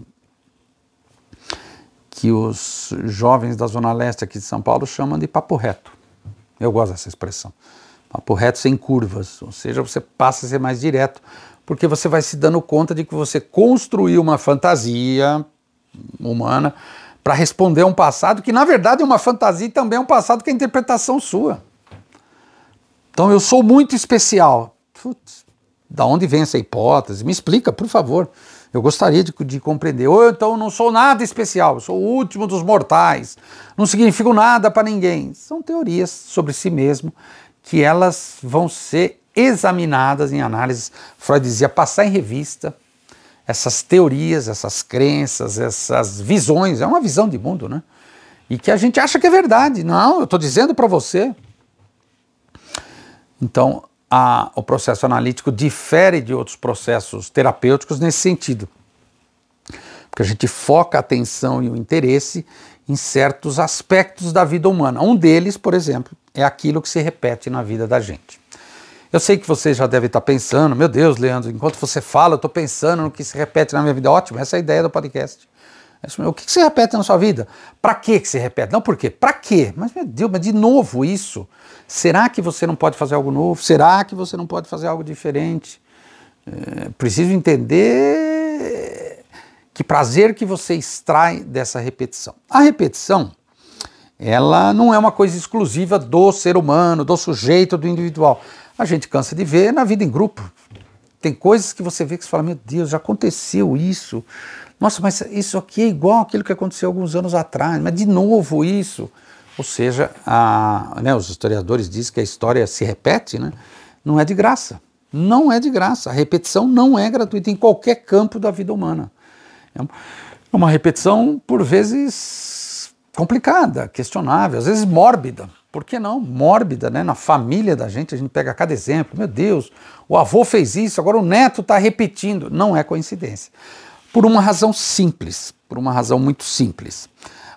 A: que os jovens da Zona Leste aqui de São Paulo chamam de papo reto. Eu gosto dessa expressão. Papo reto sem curvas, ou seja, você passa a ser mais direto, porque você vai se dando conta de que você construiu uma fantasia humana para responder a um passado que, na verdade, é uma fantasia e também é um passado que é interpretação sua. Então, eu sou muito especial. Putz, da onde vem essa hipótese? Me explica, por favor. Eu gostaria de, de compreender. Ou eu, então não sou nada especial, eu sou o último dos mortais, não significo nada para ninguém. São teorias sobre si mesmo que elas vão ser examinadas em análises. Freud dizia passar em revista essas teorias, essas crenças, essas visões. É uma visão de mundo, né? E que a gente acha que é verdade. Não, eu estou dizendo para você. Então, a, o processo analítico difere de outros processos terapêuticos nesse sentido. Porque a gente foca a atenção e o interesse em certos aspectos da vida humana. Um deles, por exemplo, é aquilo que se repete na vida da gente. Eu sei que você já deve estar pensando, meu Deus, Leandro, enquanto você fala, eu estou pensando no que se repete na minha vida. Ótimo, essa é a ideia do podcast. É o que você repete na sua vida? Para que você repete? Não por quê? Para quê? Mas, meu Deus, mas de novo isso? Será que você não pode fazer algo novo? Será que você não pode fazer algo diferente? É, preciso entender que prazer que você extrai dessa repetição. A repetição, ela não é uma coisa exclusiva do ser humano, do sujeito, do individual. A gente cansa de ver na vida em grupo. Tem coisas que você vê que você fala, meu Deus, já aconteceu isso nossa, mas isso aqui é igual aquilo que aconteceu alguns anos atrás, mas de novo isso. Ou seja, a, né, os historiadores dizem que a história se repete, né? não é de graça. Não é de graça. A repetição não é gratuita em qualquer campo da vida humana. É, é uma repetição, por vezes, complicada, questionável, às vezes mórbida. Por que não? Mórbida, né? Na família da gente, a gente pega cada exemplo. Meu Deus, o avô fez isso, agora o neto está repetindo. Não é coincidência. Por uma razão simples, por uma razão muito simples.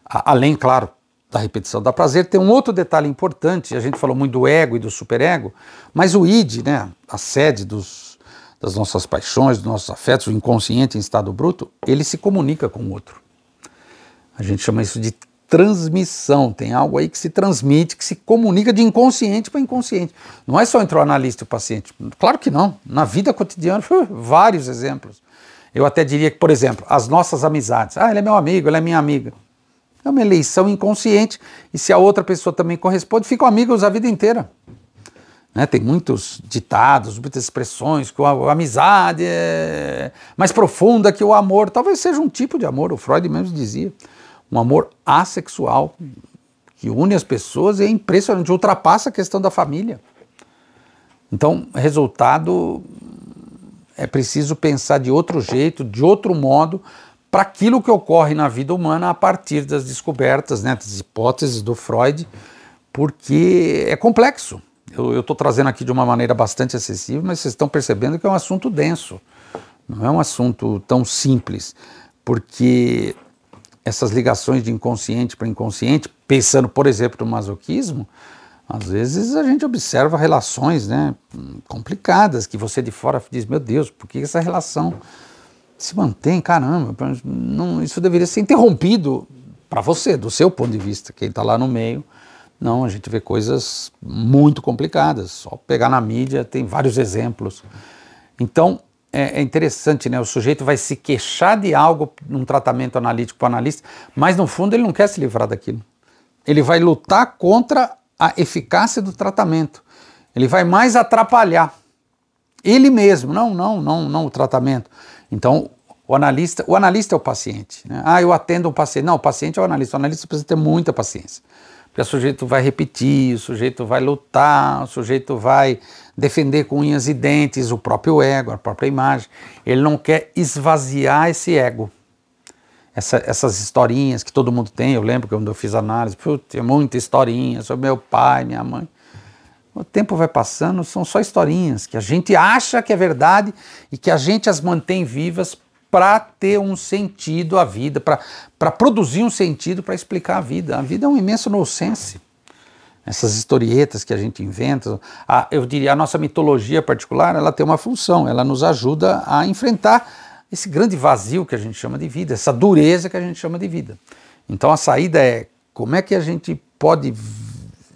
A: além, claro, da repetição da prazer, tem um outro detalhe importante, a gente falou muito do ego e do superego, mas o id, né, a sede dos, das nossas paixões, dos nossos afetos, o inconsciente em estado bruto, ele se comunica com o outro. A gente chama isso de transmissão, tem algo aí que se transmite, que se comunica de inconsciente para inconsciente. Não é só entre o analista e o paciente, claro que não, na vida cotidiana, vários exemplos. Eu até diria que, por exemplo, as nossas amizades. Ah, ele é meu amigo, ela é minha amiga. É uma eleição inconsciente. E se a outra pessoa também corresponde, ficam amigos a vida inteira. Né? Tem muitos ditados, muitas expressões que a amizade é mais profunda que o amor. Talvez seja um tipo de amor, o Freud mesmo dizia. Um amor assexual que une as pessoas e é impressionante, ultrapassa a questão da família. Então, resultado é preciso pensar de outro jeito, de outro modo, para aquilo que ocorre na vida humana a partir das descobertas, né, das hipóteses do Freud, porque é complexo. Eu estou trazendo aqui de uma maneira bastante acessível, mas vocês estão percebendo que é um assunto denso, não é um assunto tão simples, porque essas ligações de inconsciente para inconsciente, pensando, por exemplo, no masoquismo, às vezes a gente observa relações né, complicadas que você de fora diz: meu Deus, por que essa relação se mantém? Caramba, não, isso deveria ser interrompido para você, do seu ponto de vista, quem está lá no meio. Não, a gente vê coisas muito complicadas. Só pegar na mídia tem vários exemplos. Então é, é interessante, né? O sujeito vai se queixar de algo num tratamento analítico para o analista, mas no fundo ele não quer se livrar daquilo. Ele vai lutar contra a eficácia do tratamento. Ele vai mais atrapalhar ele mesmo, não, não, não, não o tratamento. Então, o analista, o analista é o paciente. Né? Ah, eu atendo um paciente. Não, o paciente é o analista. O analista precisa ter muita paciência. Porque o sujeito vai repetir, o sujeito vai lutar, o sujeito vai defender com unhas e dentes o próprio ego, a própria imagem. Ele não quer esvaziar esse ego essa, essas historinhas que todo mundo tem. Eu lembro que quando eu fiz análise, tinha muita historinha sobre meu pai, minha mãe. O tempo vai passando, são só historinhas que a gente acha que é verdade e que a gente as mantém vivas para ter um sentido à vida, para produzir um sentido para explicar a vida. A vida é um imenso nonsense. Essas historietas que a gente inventa, a, eu diria, a nossa mitologia particular, ela tem uma função, ela nos ajuda a enfrentar esse grande vazio que a gente chama de vida, essa dureza que a gente chama de vida. Então a saída é como é que a gente pode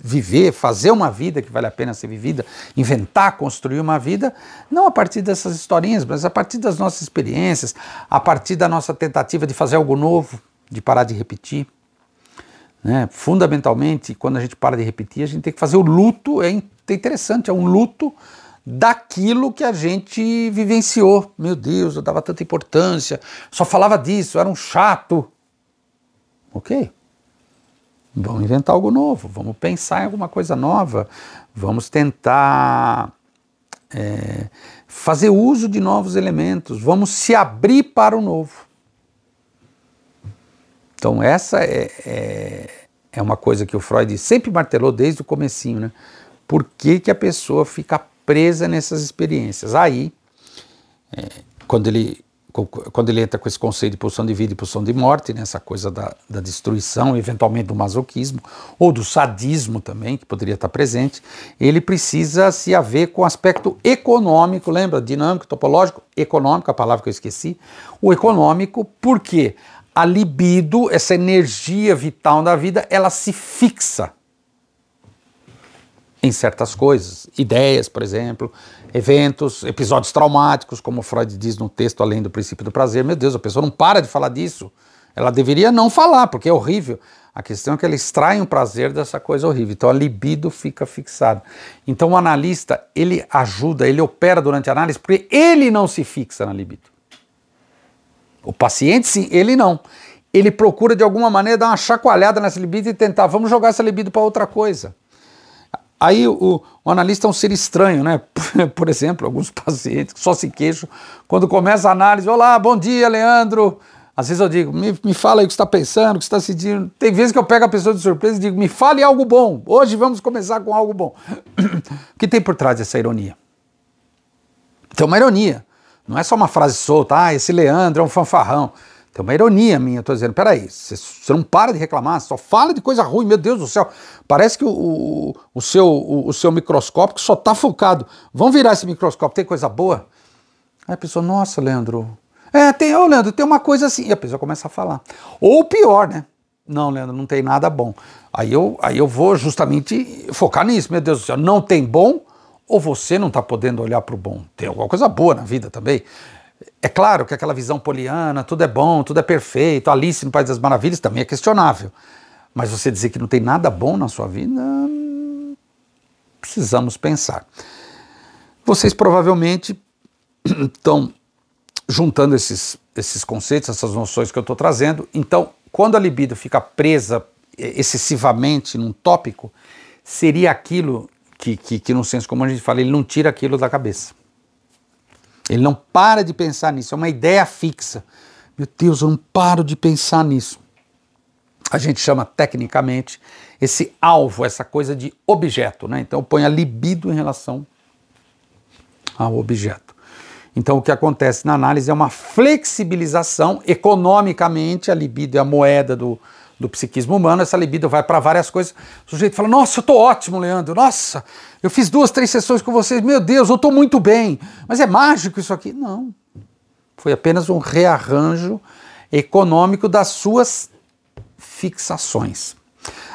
A: viver, fazer uma vida que vale a pena ser vivida, inventar, construir uma vida, não a partir dessas historinhas, mas a partir das nossas experiências, a partir da nossa tentativa de fazer algo novo, de parar de repetir. Né? Fundamentalmente, quando a gente para de repetir, a gente tem que fazer o luto, é, é interessante, é um luto daquilo que a gente vivenciou. Meu Deus, eu dava tanta importância, só falava disso, era um chato. Ok. Vamos inventar algo novo, vamos pensar em alguma coisa nova, vamos tentar é, fazer uso de novos elementos, vamos se abrir para o novo. Então essa é, é, é uma coisa que o Freud sempre martelou desde o comecinho, né? Por que, que a pessoa fica presa nessas experiências. Aí, é, quando, ele, quando ele entra com esse conceito de pulsão de vida e pulsão de morte, né, essa coisa da, da destruição, eventualmente do masoquismo, ou do sadismo também, que poderia estar presente, ele precisa se haver com o aspecto econômico, lembra? Dinâmico, topológico, econômico, a palavra que eu esqueci. O econômico, porque A libido, essa energia vital da vida, ela se fixa em certas coisas, ideias, por exemplo, eventos, episódios traumáticos, como Freud diz no texto Além do Princípio do Prazer. Meu Deus, a pessoa não para de falar disso. Ela deveria não falar, porque é horrível. A questão é que ela extrai um prazer dessa coisa horrível. Então a libido fica fixada. Então o analista, ele ajuda, ele opera durante a análise, porque ele não se fixa na libido. O paciente, sim, ele não. Ele procura de alguma maneira dar uma chacoalhada nessa libido e tentar, vamos jogar essa libido para outra coisa. Aí o, o, analista é um ser estranho, né? Por exemplo, alguns pacientes que só se queixam quando começa a análise. Olá, bom dia, Leandro. Às vezes eu digo, me, me fala aí o que você está pensando, o que você está sentindo. Tem vezes que eu pego a pessoa de surpresa e digo, me fale algo bom. Hoje vamos começar com algo bom. o que tem por trás dessa ironia? Tem então, é uma ironia. Não é só uma frase solta, ah, esse Leandro é um fanfarrão. Tem uma ironia minha, eu tô dizendo, peraí, você não para de reclamar, só fala de coisa ruim, meu Deus do céu. Parece que o, o, o seu, o, o, seu microscópio só tá focado. Vamos virar esse microscópio, tem coisa boa? Aí a pessoa, nossa, Leandro. É, tem, ô Leandro, tem uma coisa assim. E a pessoa começa a falar. Ou pior, né? Não, Leandro, não tem nada bom. Aí eu, aí eu vou justamente focar nisso, meu Deus do céu, não tem bom, ou você não está podendo olhar para o bom. Tem alguma coisa boa na vida também. É claro que aquela visão poliana, tudo é bom, tudo é perfeito, Alice no País das Maravilhas também é questionável. Mas você dizer que não tem nada bom na sua vida, hum, precisamos pensar. Vocês provavelmente estão juntando esses, esses conceitos, essas noções que eu estou trazendo. Então, quando a libido fica presa eh, excessivamente num tópico, seria aquilo que, que, que no senso comum a gente fala, ele não tira aquilo da cabeça. Ele não para de pensar nisso, é uma ideia fixa. Meu Deus, eu não paro de pensar nisso. A gente chama tecnicamente esse alvo, essa coisa de objeto, né? Então põe a libido em relação ao objeto. Então o que acontece na análise é uma flexibilização economicamente, a libido é a moeda do, do psiquismo humano, essa libido vai para várias coisas. O sujeito fala: Nossa, eu tô ótimo, Leandro, nossa, eu fiz duas, três sessões com vocês, meu Deus, eu tô muito bem, mas é mágico isso aqui. Não. Foi apenas um rearranjo econômico das suas fixações.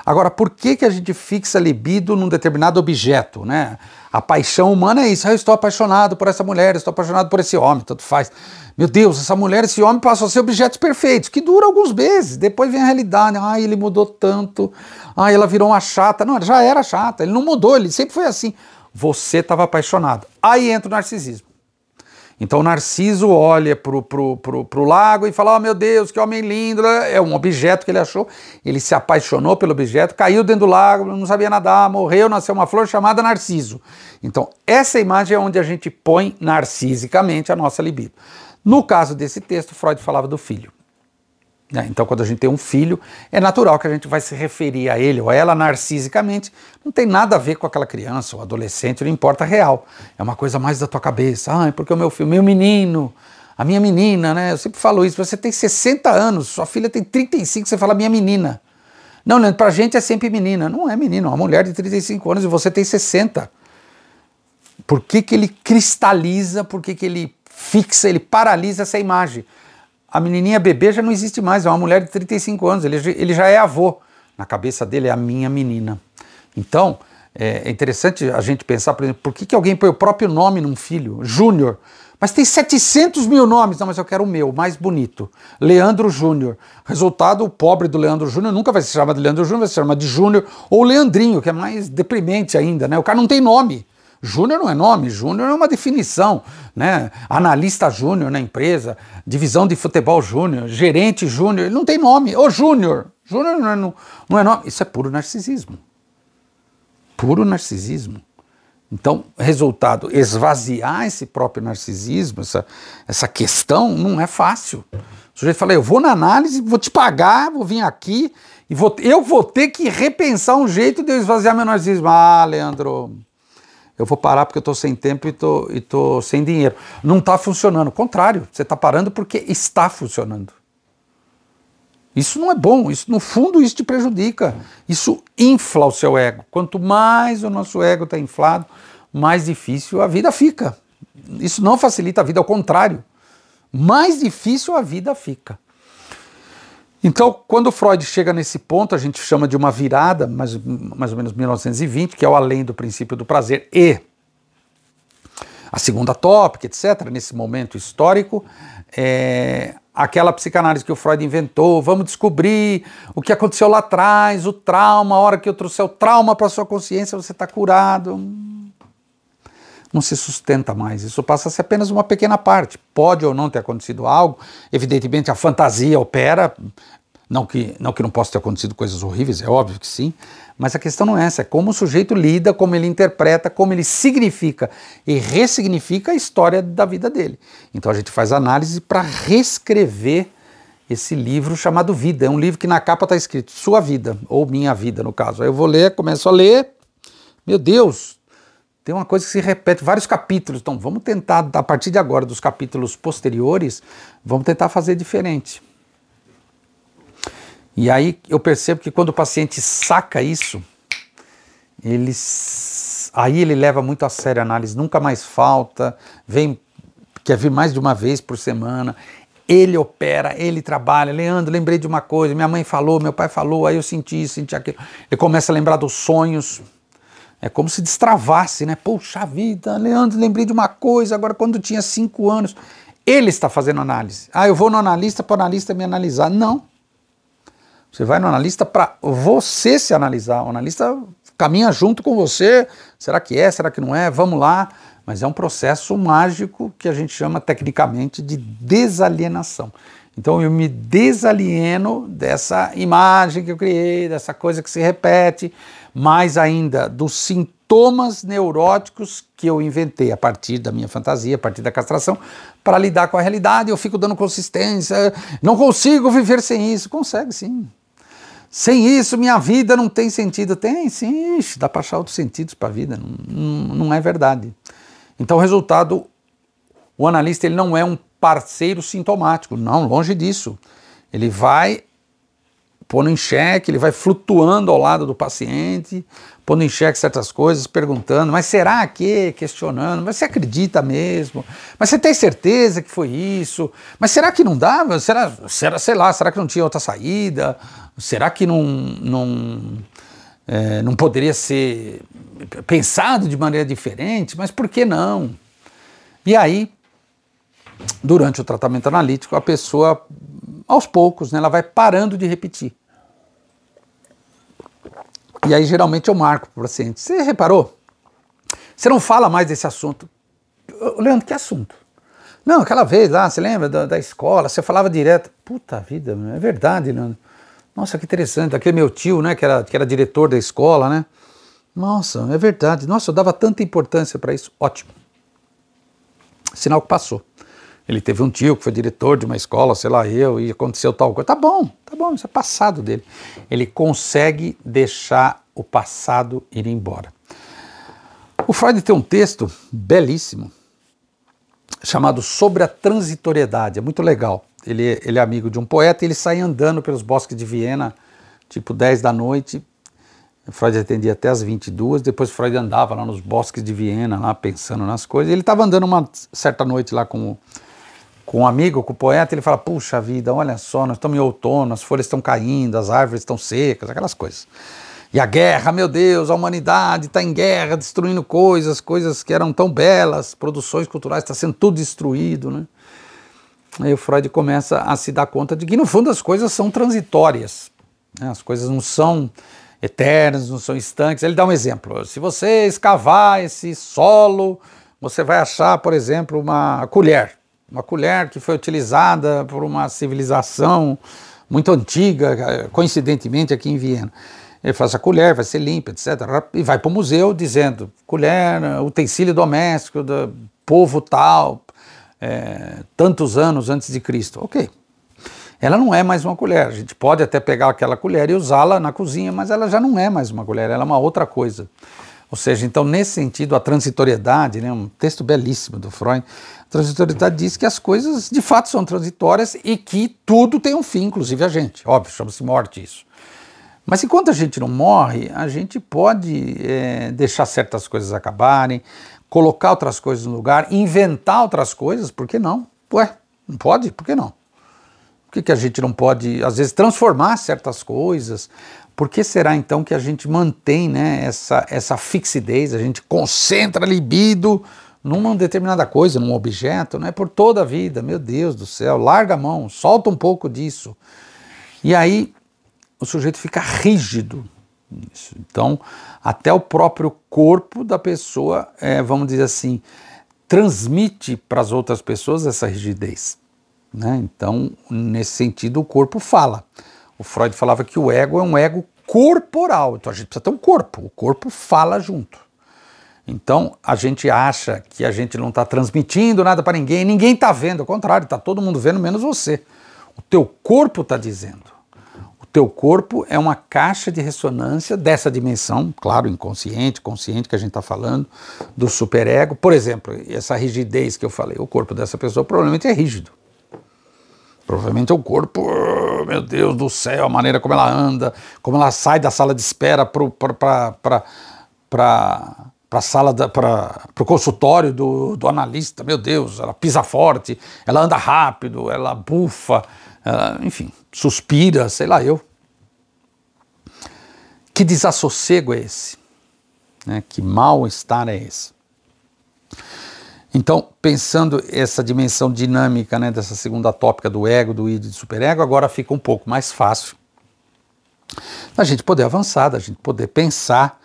A: Agora, por que, que a gente fixa libido num determinado objeto, né? A paixão humana é isso. Ah, eu estou apaixonado por essa mulher, eu estou apaixonado por esse homem, tanto faz. Meu Deus, essa mulher, esse homem passou a ser objetos perfeitos, que dura alguns meses, depois vem a realidade, ah, ele mudou tanto, ah, ela virou uma chata. Não, já era chata, ele não mudou, ele sempre foi assim. Você estava apaixonado. Aí entra o narcisismo. Então o Narciso olha pro, pro, pro, pro lago e fala: Oh meu Deus, que homem lindo! É um objeto que ele achou. Ele se apaixonou pelo objeto, caiu dentro do lago, não sabia nadar, morreu, nasceu uma flor chamada Narciso. Então, essa imagem é onde a gente põe narcisicamente a nossa libido. No caso desse texto, Freud falava do filho. Né? Então, quando a gente tem um filho, é natural que a gente vai se referir a ele ou a ela narcisicamente. Não tem nada a ver com aquela criança ou adolescente, não importa, real. É uma coisa mais da tua cabeça. Ah, porque o meu filho, meu menino, a minha menina, né? Eu sempre falo isso. Você tem 60 anos, sua filha tem 35, você fala minha menina. Não, Leandro, pra gente é sempre menina. Não é menino, é uma mulher de 35 anos e você tem 60. Por que, que ele cristaliza, por que, que ele fixa, ele paralisa essa imagem. A menininha bebê já não existe mais, é uma mulher de 35 anos, ele, ele já é avô. Na cabeça dele é a minha menina. Então, é, é interessante a gente pensar, por exemplo, por que, que alguém põe o próprio nome num filho? Júnior. Mas tem 700 mil nomes. Não, mas eu quero o meu, mais bonito. Leandro Júnior. Resultado, o pobre do Leandro Júnior nunca vai se chamar de Leandro Júnior, vai se chamar de Júnior ou Leandrinho, que é mais deprimente ainda, né? O cara não tem nome. Júnior não é nome, júnior é uma definição, né? Analista júnior na empresa, divisão de futebol júnior, gerente júnior, ele não tem nome. Ô júnior, júnior não, é, não, não é nome. Isso é puro narcisismo. Puro narcisismo. Então, resultado, esvaziar esse próprio narcisismo, essa, essa questão, não é fácil. O sujeito fala, eu vou na análise, vou te pagar, vou vir aqui, e vou, eu vou ter que repensar um jeito de eu esvaziar meu narcisismo. Ah, Leandro, eu vou parar porque eu estou sem tempo e estou tô, tô sem dinheiro. Não está funcionando. O contrário, você está parando porque está funcionando. Isso não é bom, isso no fundo isso te prejudica. Isso infla o seu ego. Quanto mais o nosso ego está inflado, mais difícil a vida fica. Isso não facilita a vida, ao contrário. Mais difícil a vida fica. Então, quando Freud chega nesse ponto, a gente chama de uma virada, mais, mais ou menos 1920, que é o além do princípio do prazer e a segunda tópica, etc., nesse momento histórico, é, aquela psicanálise que o Freud inventou, vamos descobrir o que aconteceu lá atrás, o trauma, a hora que eu trouxe o trauma para sua consciência, você está curado não se sustenta mais. Isso passa a ser apenas uma pequena parte. Pode ou não ter acontecido algo, evidentemente a fantasia opera, não que, não que não possa ter acontecido coisas horríveis, é óbvio que sim, mas a questão não é essa, é como o sujeito lida, como ele interpreta, como ele significa e ressignifica a história da vida dele. Então a gente faz análise para reescrever esse livro chamado Vida. É um livro que na capa está escrito Sua Vida, ou Minha Vida, no caso. Aí eu vou ler, começo a ler. Meu Deus, tem uma coisa que se repete, vários capítulos. Então, vamos tentar, a partir de agora, dos capítulos posteriores, vamos tentar fazer diferente. E aí eu percebo que quando o paciente saca isso, ele, aí ele leva muito a sério a análise, nunca mais falta, vem quer vir mais de uma vez por semana. Ele opera, ele trabalha. Leandro, lembrei de uma coisa, minha mãe falou, meu pai falou, aí eu senti isso, senti aquilo. Ele começa a lembrar dos sonhos. É como se destravasse, né? Poxa vida, Leandro, lembrei de uma coisa, agora quando tinha cinco anos. Ele está fazendo análise. Ah, eu vou no analista para o analista me analisar. Não. Você vai no analista para você se analisar. O analista caminha junto com você. Será que é? Será que não é? Vamos lá. Mas é um processo mágico que a gente chama tecnicamente de desalienação. Então eu me desalieno dessa imagem que eu criei, dessa coisa que se repete, mais ainda dos sintomas neuróticos que eu inventei a partir da minha fantasia, a partir da castração, para lidar com a realidade. Eu fico dando consistência, não consigo viver sem isso. Consegue sim. Sem isso, minha vida não tem sentido. Tem sim, Ixi, dá para achar outros sentidos para a vida. Não, não é verdade. Então, o resultado, o analista ele não é um parceiro sintomático. Não, longe disso. Ele vai pondo em xeque, ele vai flutuando ao lado do paciente, pondo em xeque certas coisas, perguntando, mas será que? Questionando, mas você acredita mesmo? Mas você tem certeza que foi isso? Mas será que não dava? Será, será sei lá, será que não tinha outra saída? Será que não, não, é, não poderia ser pensado de maneira diferente? Mas por que não? E aí, durante o tratamento analítico, a pessoa, aos poucos, né, ela vai parando de repetir e aí geralmente eu marco para o paciente. Você reparou? Você não fala mais desse assunto. Leandro, que assunto? Não, aquela vez lá, você lembra da, da escola, você falava direto. Puta vida, é verdade, Leandro. Nossa, que interessante. Aquele meu tio, né, que era, que era diretor da escola, né? Nossa, é verdade. Nossa, eu dava tanta importância para isso. Ótimo. Sinal que passou ele teve um tio que foi diretor de uma escola, sei lá eu, e aconteceu tal coisa. Tá bom, tá bom, isso é passado dele. Ele consegue deixar o passado ir embora. O Freud tem um texto belíssimo chamado Sobre a Transitoriedade, é muito legal. Ele, ele é amigo de um poeta e ele sai andando pelos bosques de Viena, tipo 10 da noite. O Freud atendia até as 22, depois Freud andava lá nos bosques de Viena, lá pensando nas coisas. Ele estava andando uma certa noite lá com o com um amigo, com o um poeta, ele fala: Puxa vida, olha só, nós estamos em outono, as folhas estão caindo, as árvores estão secas, aquelas coisas. E a guerra, meu Deus, a humanidade está em guerra, destruindo coisas, coisas que eram tão belas, produções culturais, está sendo tudo destruído. Né? Aí o Freud começa a se dar conta de que, no fundo, as coisas são transitórias. Né? As coisas não são eternas, não são estanques. Ele dá um exemplo: se você escavar esse solo, você vai achar, por exemplo, uma colher uma colher que foi utilizada por uma civilização muito antiga, coincidentemente aqui em Viena. Ele faz a colher, vai ser limpa, etc. E vai para o museu dizendo: colher, eh, utensílio doméstico do povo tal, é, tantos anos antes de Cristo. Ok. Ela não é mais uma colher. A gente pode até pegar aquela colher e usá-la na cozinha, mas ela já não é mais uma colher, ela é uma outra coisa. Ou seja, então, nesse sentido, a transitoriedade, né, um texto belíssimo do Freud, Transitoriedade diz que as coisas de fato são transitórias e que tudo tem um fim, inclusive a gente. Óbvio, chama-se morte isso. Mas enquanto a gente não morre, a gente pode é, deixar certas coisas acabarem, colocar outras coisas no lugar, inventar outras coisas, por que não? Ué, não pode? Por que não? Por que, que a gente não pode, às vezes, transformar certas coisas? Por que será então que a gente mantém né, essa, essa fixidez, a gente concentra libido numa determinada coisa, num objeto, não é por toda a vida. Meu Deus do céu, larga a mão, solta um pouco disso. E aí o sujeito fica rígido. Nisso. Então, até o próprio corpo da pessoa, é, vamos dizer assim, transmite para as outras pessoas essa rigidez. Né? Então, nesse sentido, o corpo fala. O Freud falava que o ego é um ego corporal. Então, a gente precisa ter um corpo. O corpo fala junto. Então a gente acha que a gente não está transmitindo nada para ninguém, ninguém está vendo, ao contrário, está todo mundo vendo, menos você. O teu corpo está dizendo. O teu corpo é uma caixa de ressonância dessa dimensão, claro, inconsciente, consciente que a gente está falando, do superego. Por exemplo, essa rigidez que eu falei, o corpo dessa pessoa provavelmente é rígido. Provavelmente é o corpo, ah, meu Deus do céu, a maneira como ela anda, como ela sai da sala de espera para para a sala, para o consultório do, do analista. Meu Deus, ela pisa forte, ela anda rápido, ela bufa, ela, enfim, suspira, sei lá eu. Que desassossego é esse? Né? Que mal-estar é esse? Então, pensando essa dimensão dinâmica né, dessa segunda tópica do ego, do id e do superego, agora fica um pouco mais fácil a gente poder avançar, a gente poder pensar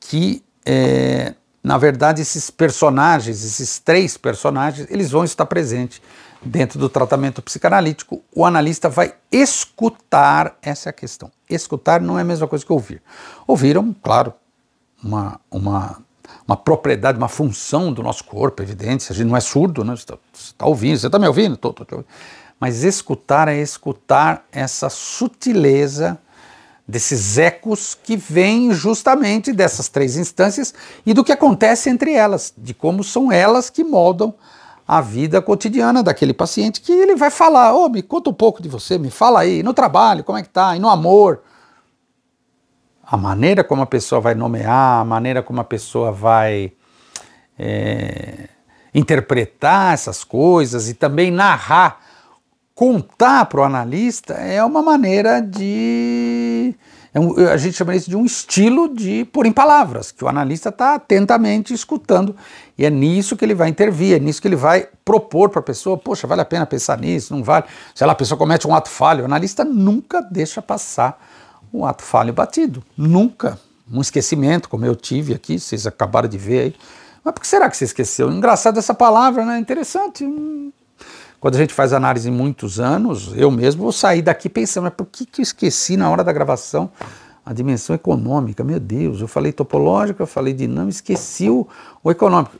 A: que é, na verdade, esses personagens, esses três personagens, eles vão estar presentes dentro do tratamento psicanalítico. O analista vai escutar, essa é a questão. Escutar não é a mesma coisa que ouvir. Ouvir é, um, claro, uma, uma, uma propriedade, uma função do nosso corpo, evidente. A gente não é surdo, né? você está tá ouvindo, você está me ouvindo? Tô, tô, tô. Mas escutar é escutar essa sutileza desses ecos que vêm justamente dessas três instâncias e do que acontece entre elas, de como são elas que moldam a vida cotidiana daquele paciente que ele vai falar, ô, oh, me conta um pouco de você, me fala aí, no trabalho, como é que tá, e no amor. A maneira como a pessoa vai nomear, a maneira como a pessoa vai é, interpretar essas coisas e também narrar contar para o analista é uma maneira de. É um, a gente chama isso de um estilo de pôr em palavras, que o analista está atentamente escutando. E é nisso que ele vai intervir, é nisso que ele vai propor para a pessoa: poxa, vale a pena pensar nisso, não vale. Se lá, a pessoa comete um ato falho, o analista nunca deixa passar um ato falho batido. Nunca. Um esquecimento, como eu tive aqui, vocês acabaram de ver aí. Mas por que será que você esqueceu? Engraçado essa palavra, né? Interessante. Hum, quando a gente faz análise em muitos anos, eu mesmo vou sair daqui pensando, mas por que, que eu esqueci na hora da gravação a dimensão econômica? Meu Deus, eu falei topológica, eu falei dinâmica, esqueci o, o econômico.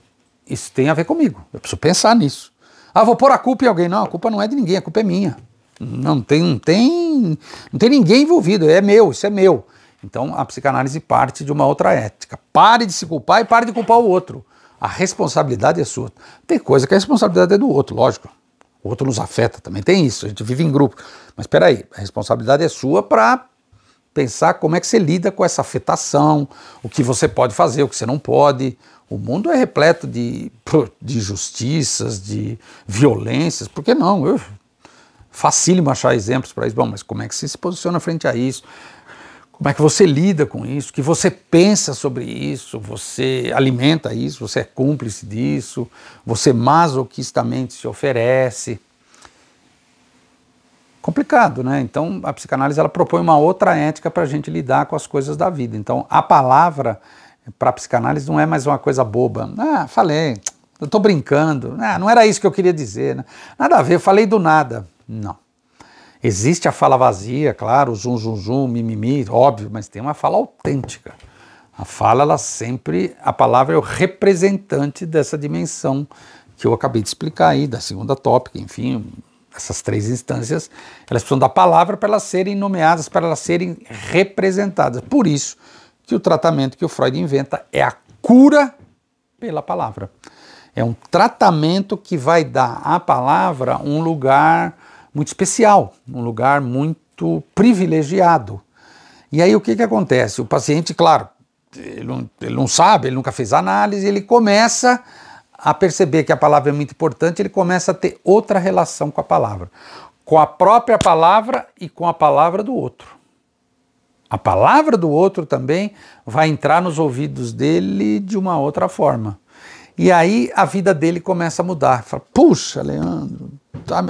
A: Isso tem a ver comigo, eu preciso pensar nisso. Ah, vou pôr a culpa em alguém. Não, a culpa não é de ninguém, a culpa é minha. Não tem, não tem, não tem ninguém envolvido, é meu, isso é meu. Então a psicanálise parte de uma outra ética. Pare de se culpar e pare de culpar o outro. A responsabilidade é sua. Tem coisa que a responsabilidade é do outro, lógico o outro nos afeta, também tem isso, a gente vive em grupo. Mas espera aí, a responsabilidade é sua para pensar como é que você lida com essa afetação, o que você pode fazer, o que você não pode. O mundo é repleto de, de injustiças, de violências, por que não? Eu, facílimo achar exemplos para isso. Bom, mas como é que você se posiciona frente a isso? como é que você lida com isso, que você pensa sobre isso, você alimenta isso, você é cúmplice disso, você masoquistamente se oferece. Complicado, né? Então a psicanálise ela propõe uma outra ética para a gente lidar com as coisas da vida. Então a palavra para a psicanálise não é mais uma coisa boba. Ah, falei, eu estou brincando. Ah, não era isso que eu queria dizer. Né? Nada a ver, falei do nada. Não. Existe a fala vazia, claro, zum, zum, zum, mimimi, óbvio, mas tem uma fala autêntica. A fala, ela sempre, a palavra é o representante dessa dimensão que eu acabei de explicar aí, da segunda tópica, enfim, essas três instâncias, elas precisam da palavra para elas serem nomeadas, para elas serem representadas. Por isso que o tratamento que o Freud inventa é a cura pela palavra. É um tratamento que vai dar à palavra um lugar muito especial, um lugar muito privilegiado. E aí o que, que acontece? O paciente, claro, ele não, ele não sabe, ele nunca fez análise, ele começa a perceber que a palavra é muito importante, ele começa a ter outra relação com a palavra, com a própria palavra e com a palavra do outro. A palavra do outro também vai entrar nos ouvidos dele de uma outra forma. E aí a vida dele começa a mudar. Fala, puxa, Leandro,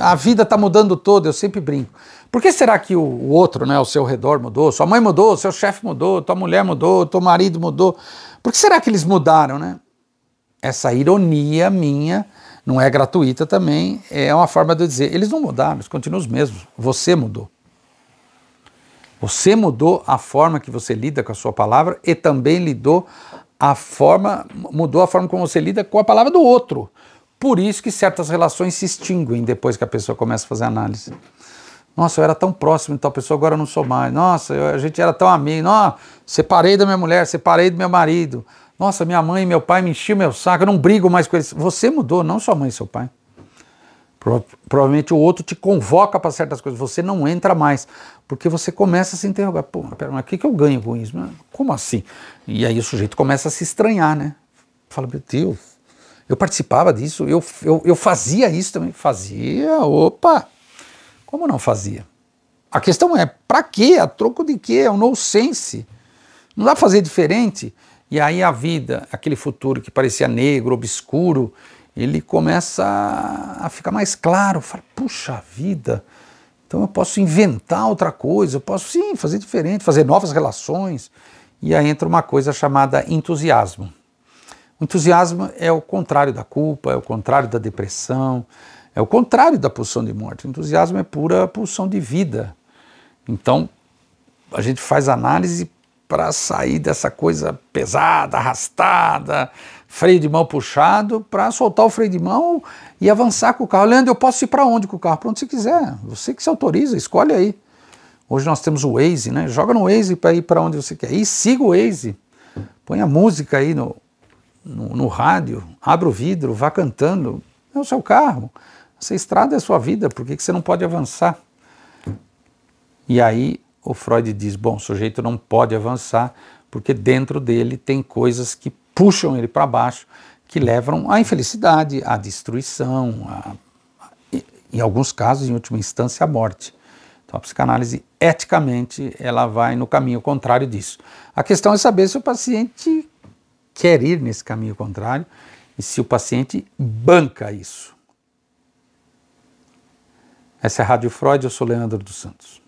A: a, vida está mudando toda, eu sempre brinco. Por que será que o, o outro, né, ao seu redor mudou? Sua mãe mudou, seu chefe mudou, tua mulher mudou, teu marido mudou. Por que será que eles mudaram, né? Essa ironia minha não é gratuita também, é uma forma de eu dizer, eles não mudaram, eles continuam os mesmos, você mudou. Você mudou a forma que você lida com a sua palavra e também lidou a forma, mudou a forma como você lida com a palavra do outro. Por isso que certas relações se extinguem depois que a pessoa começa a fazer análise. Nossa, eu era tão próximo de tal pessoa, agora eu não sou mais. Nossa, eu, a gente era tão amigo. Nossa, separei da minha mulher, separei do meu marido. Nossa, minha mãe e meu pai me enchiam meu saco, eu não brigo mais com eles. Você mudou, não sua mãe e seu pai. Pro, provavelmente o outro te convoca para certas coisas, você não entra mais, porque você começa a se interrogar, pô, pera, mas o que, que eu ganho com isso? Como assim? E aí o sujeito começa a se estranhar, né? Fala, meu Deus, eu participava disso, eu, eu, eu fazia isso também. Fazia, opa! Como não fazia? A questão é, para quê? A troco de quê? É um no-sense. Não dá pra fazer diferente. E aí a vida, aquele futuro que parecia negro, obscuro, ele começa a ficar mais claro. Fala, puxa vida, então eu posso inventar outra coisa, eu posso sim fazer diferente, fazer novas relações. E aí entra uma coisa chamada entusiasmo. O entusiasmo é o contrário da culpa, é o contrário da depressão, é o contrário da pulsão de morte. O entusiasmo é pura pulsão de vida. Então, a gente faz análise para sair dessa coisa pesada, arrastada, freio de mão puxado, para soltar o freio de mão e avançar com o carro. Leandro, eu posso ir para onde com o carro? Para onde você quiser. Você que se autoriza, escolhe aí. Hoje nós temos o Waze, né? Joga no Waze para ir para onde você quer E Siga o Waze. Põe a música aí no no, no rádio, abra o vidro, vá cantando, é o seu carro, essa estrada é a sua vida, por que, que você não pode avançar? E aí o Freud diz, bom, o sujeito não pode avançar porque dentro dele tem coisas que puxam ele para baixo, que levam à infelicidade, à destruição, em alguns casos, em última instância, à morte. Então a psicanálise, eticamente, ela vai no caminho contrário disso. A questão é saber se o paciente quer ir nesse caminho contrário e se o paciente banca isso. Essa é a Rádio Freud, eu sou Leandro dos Santos.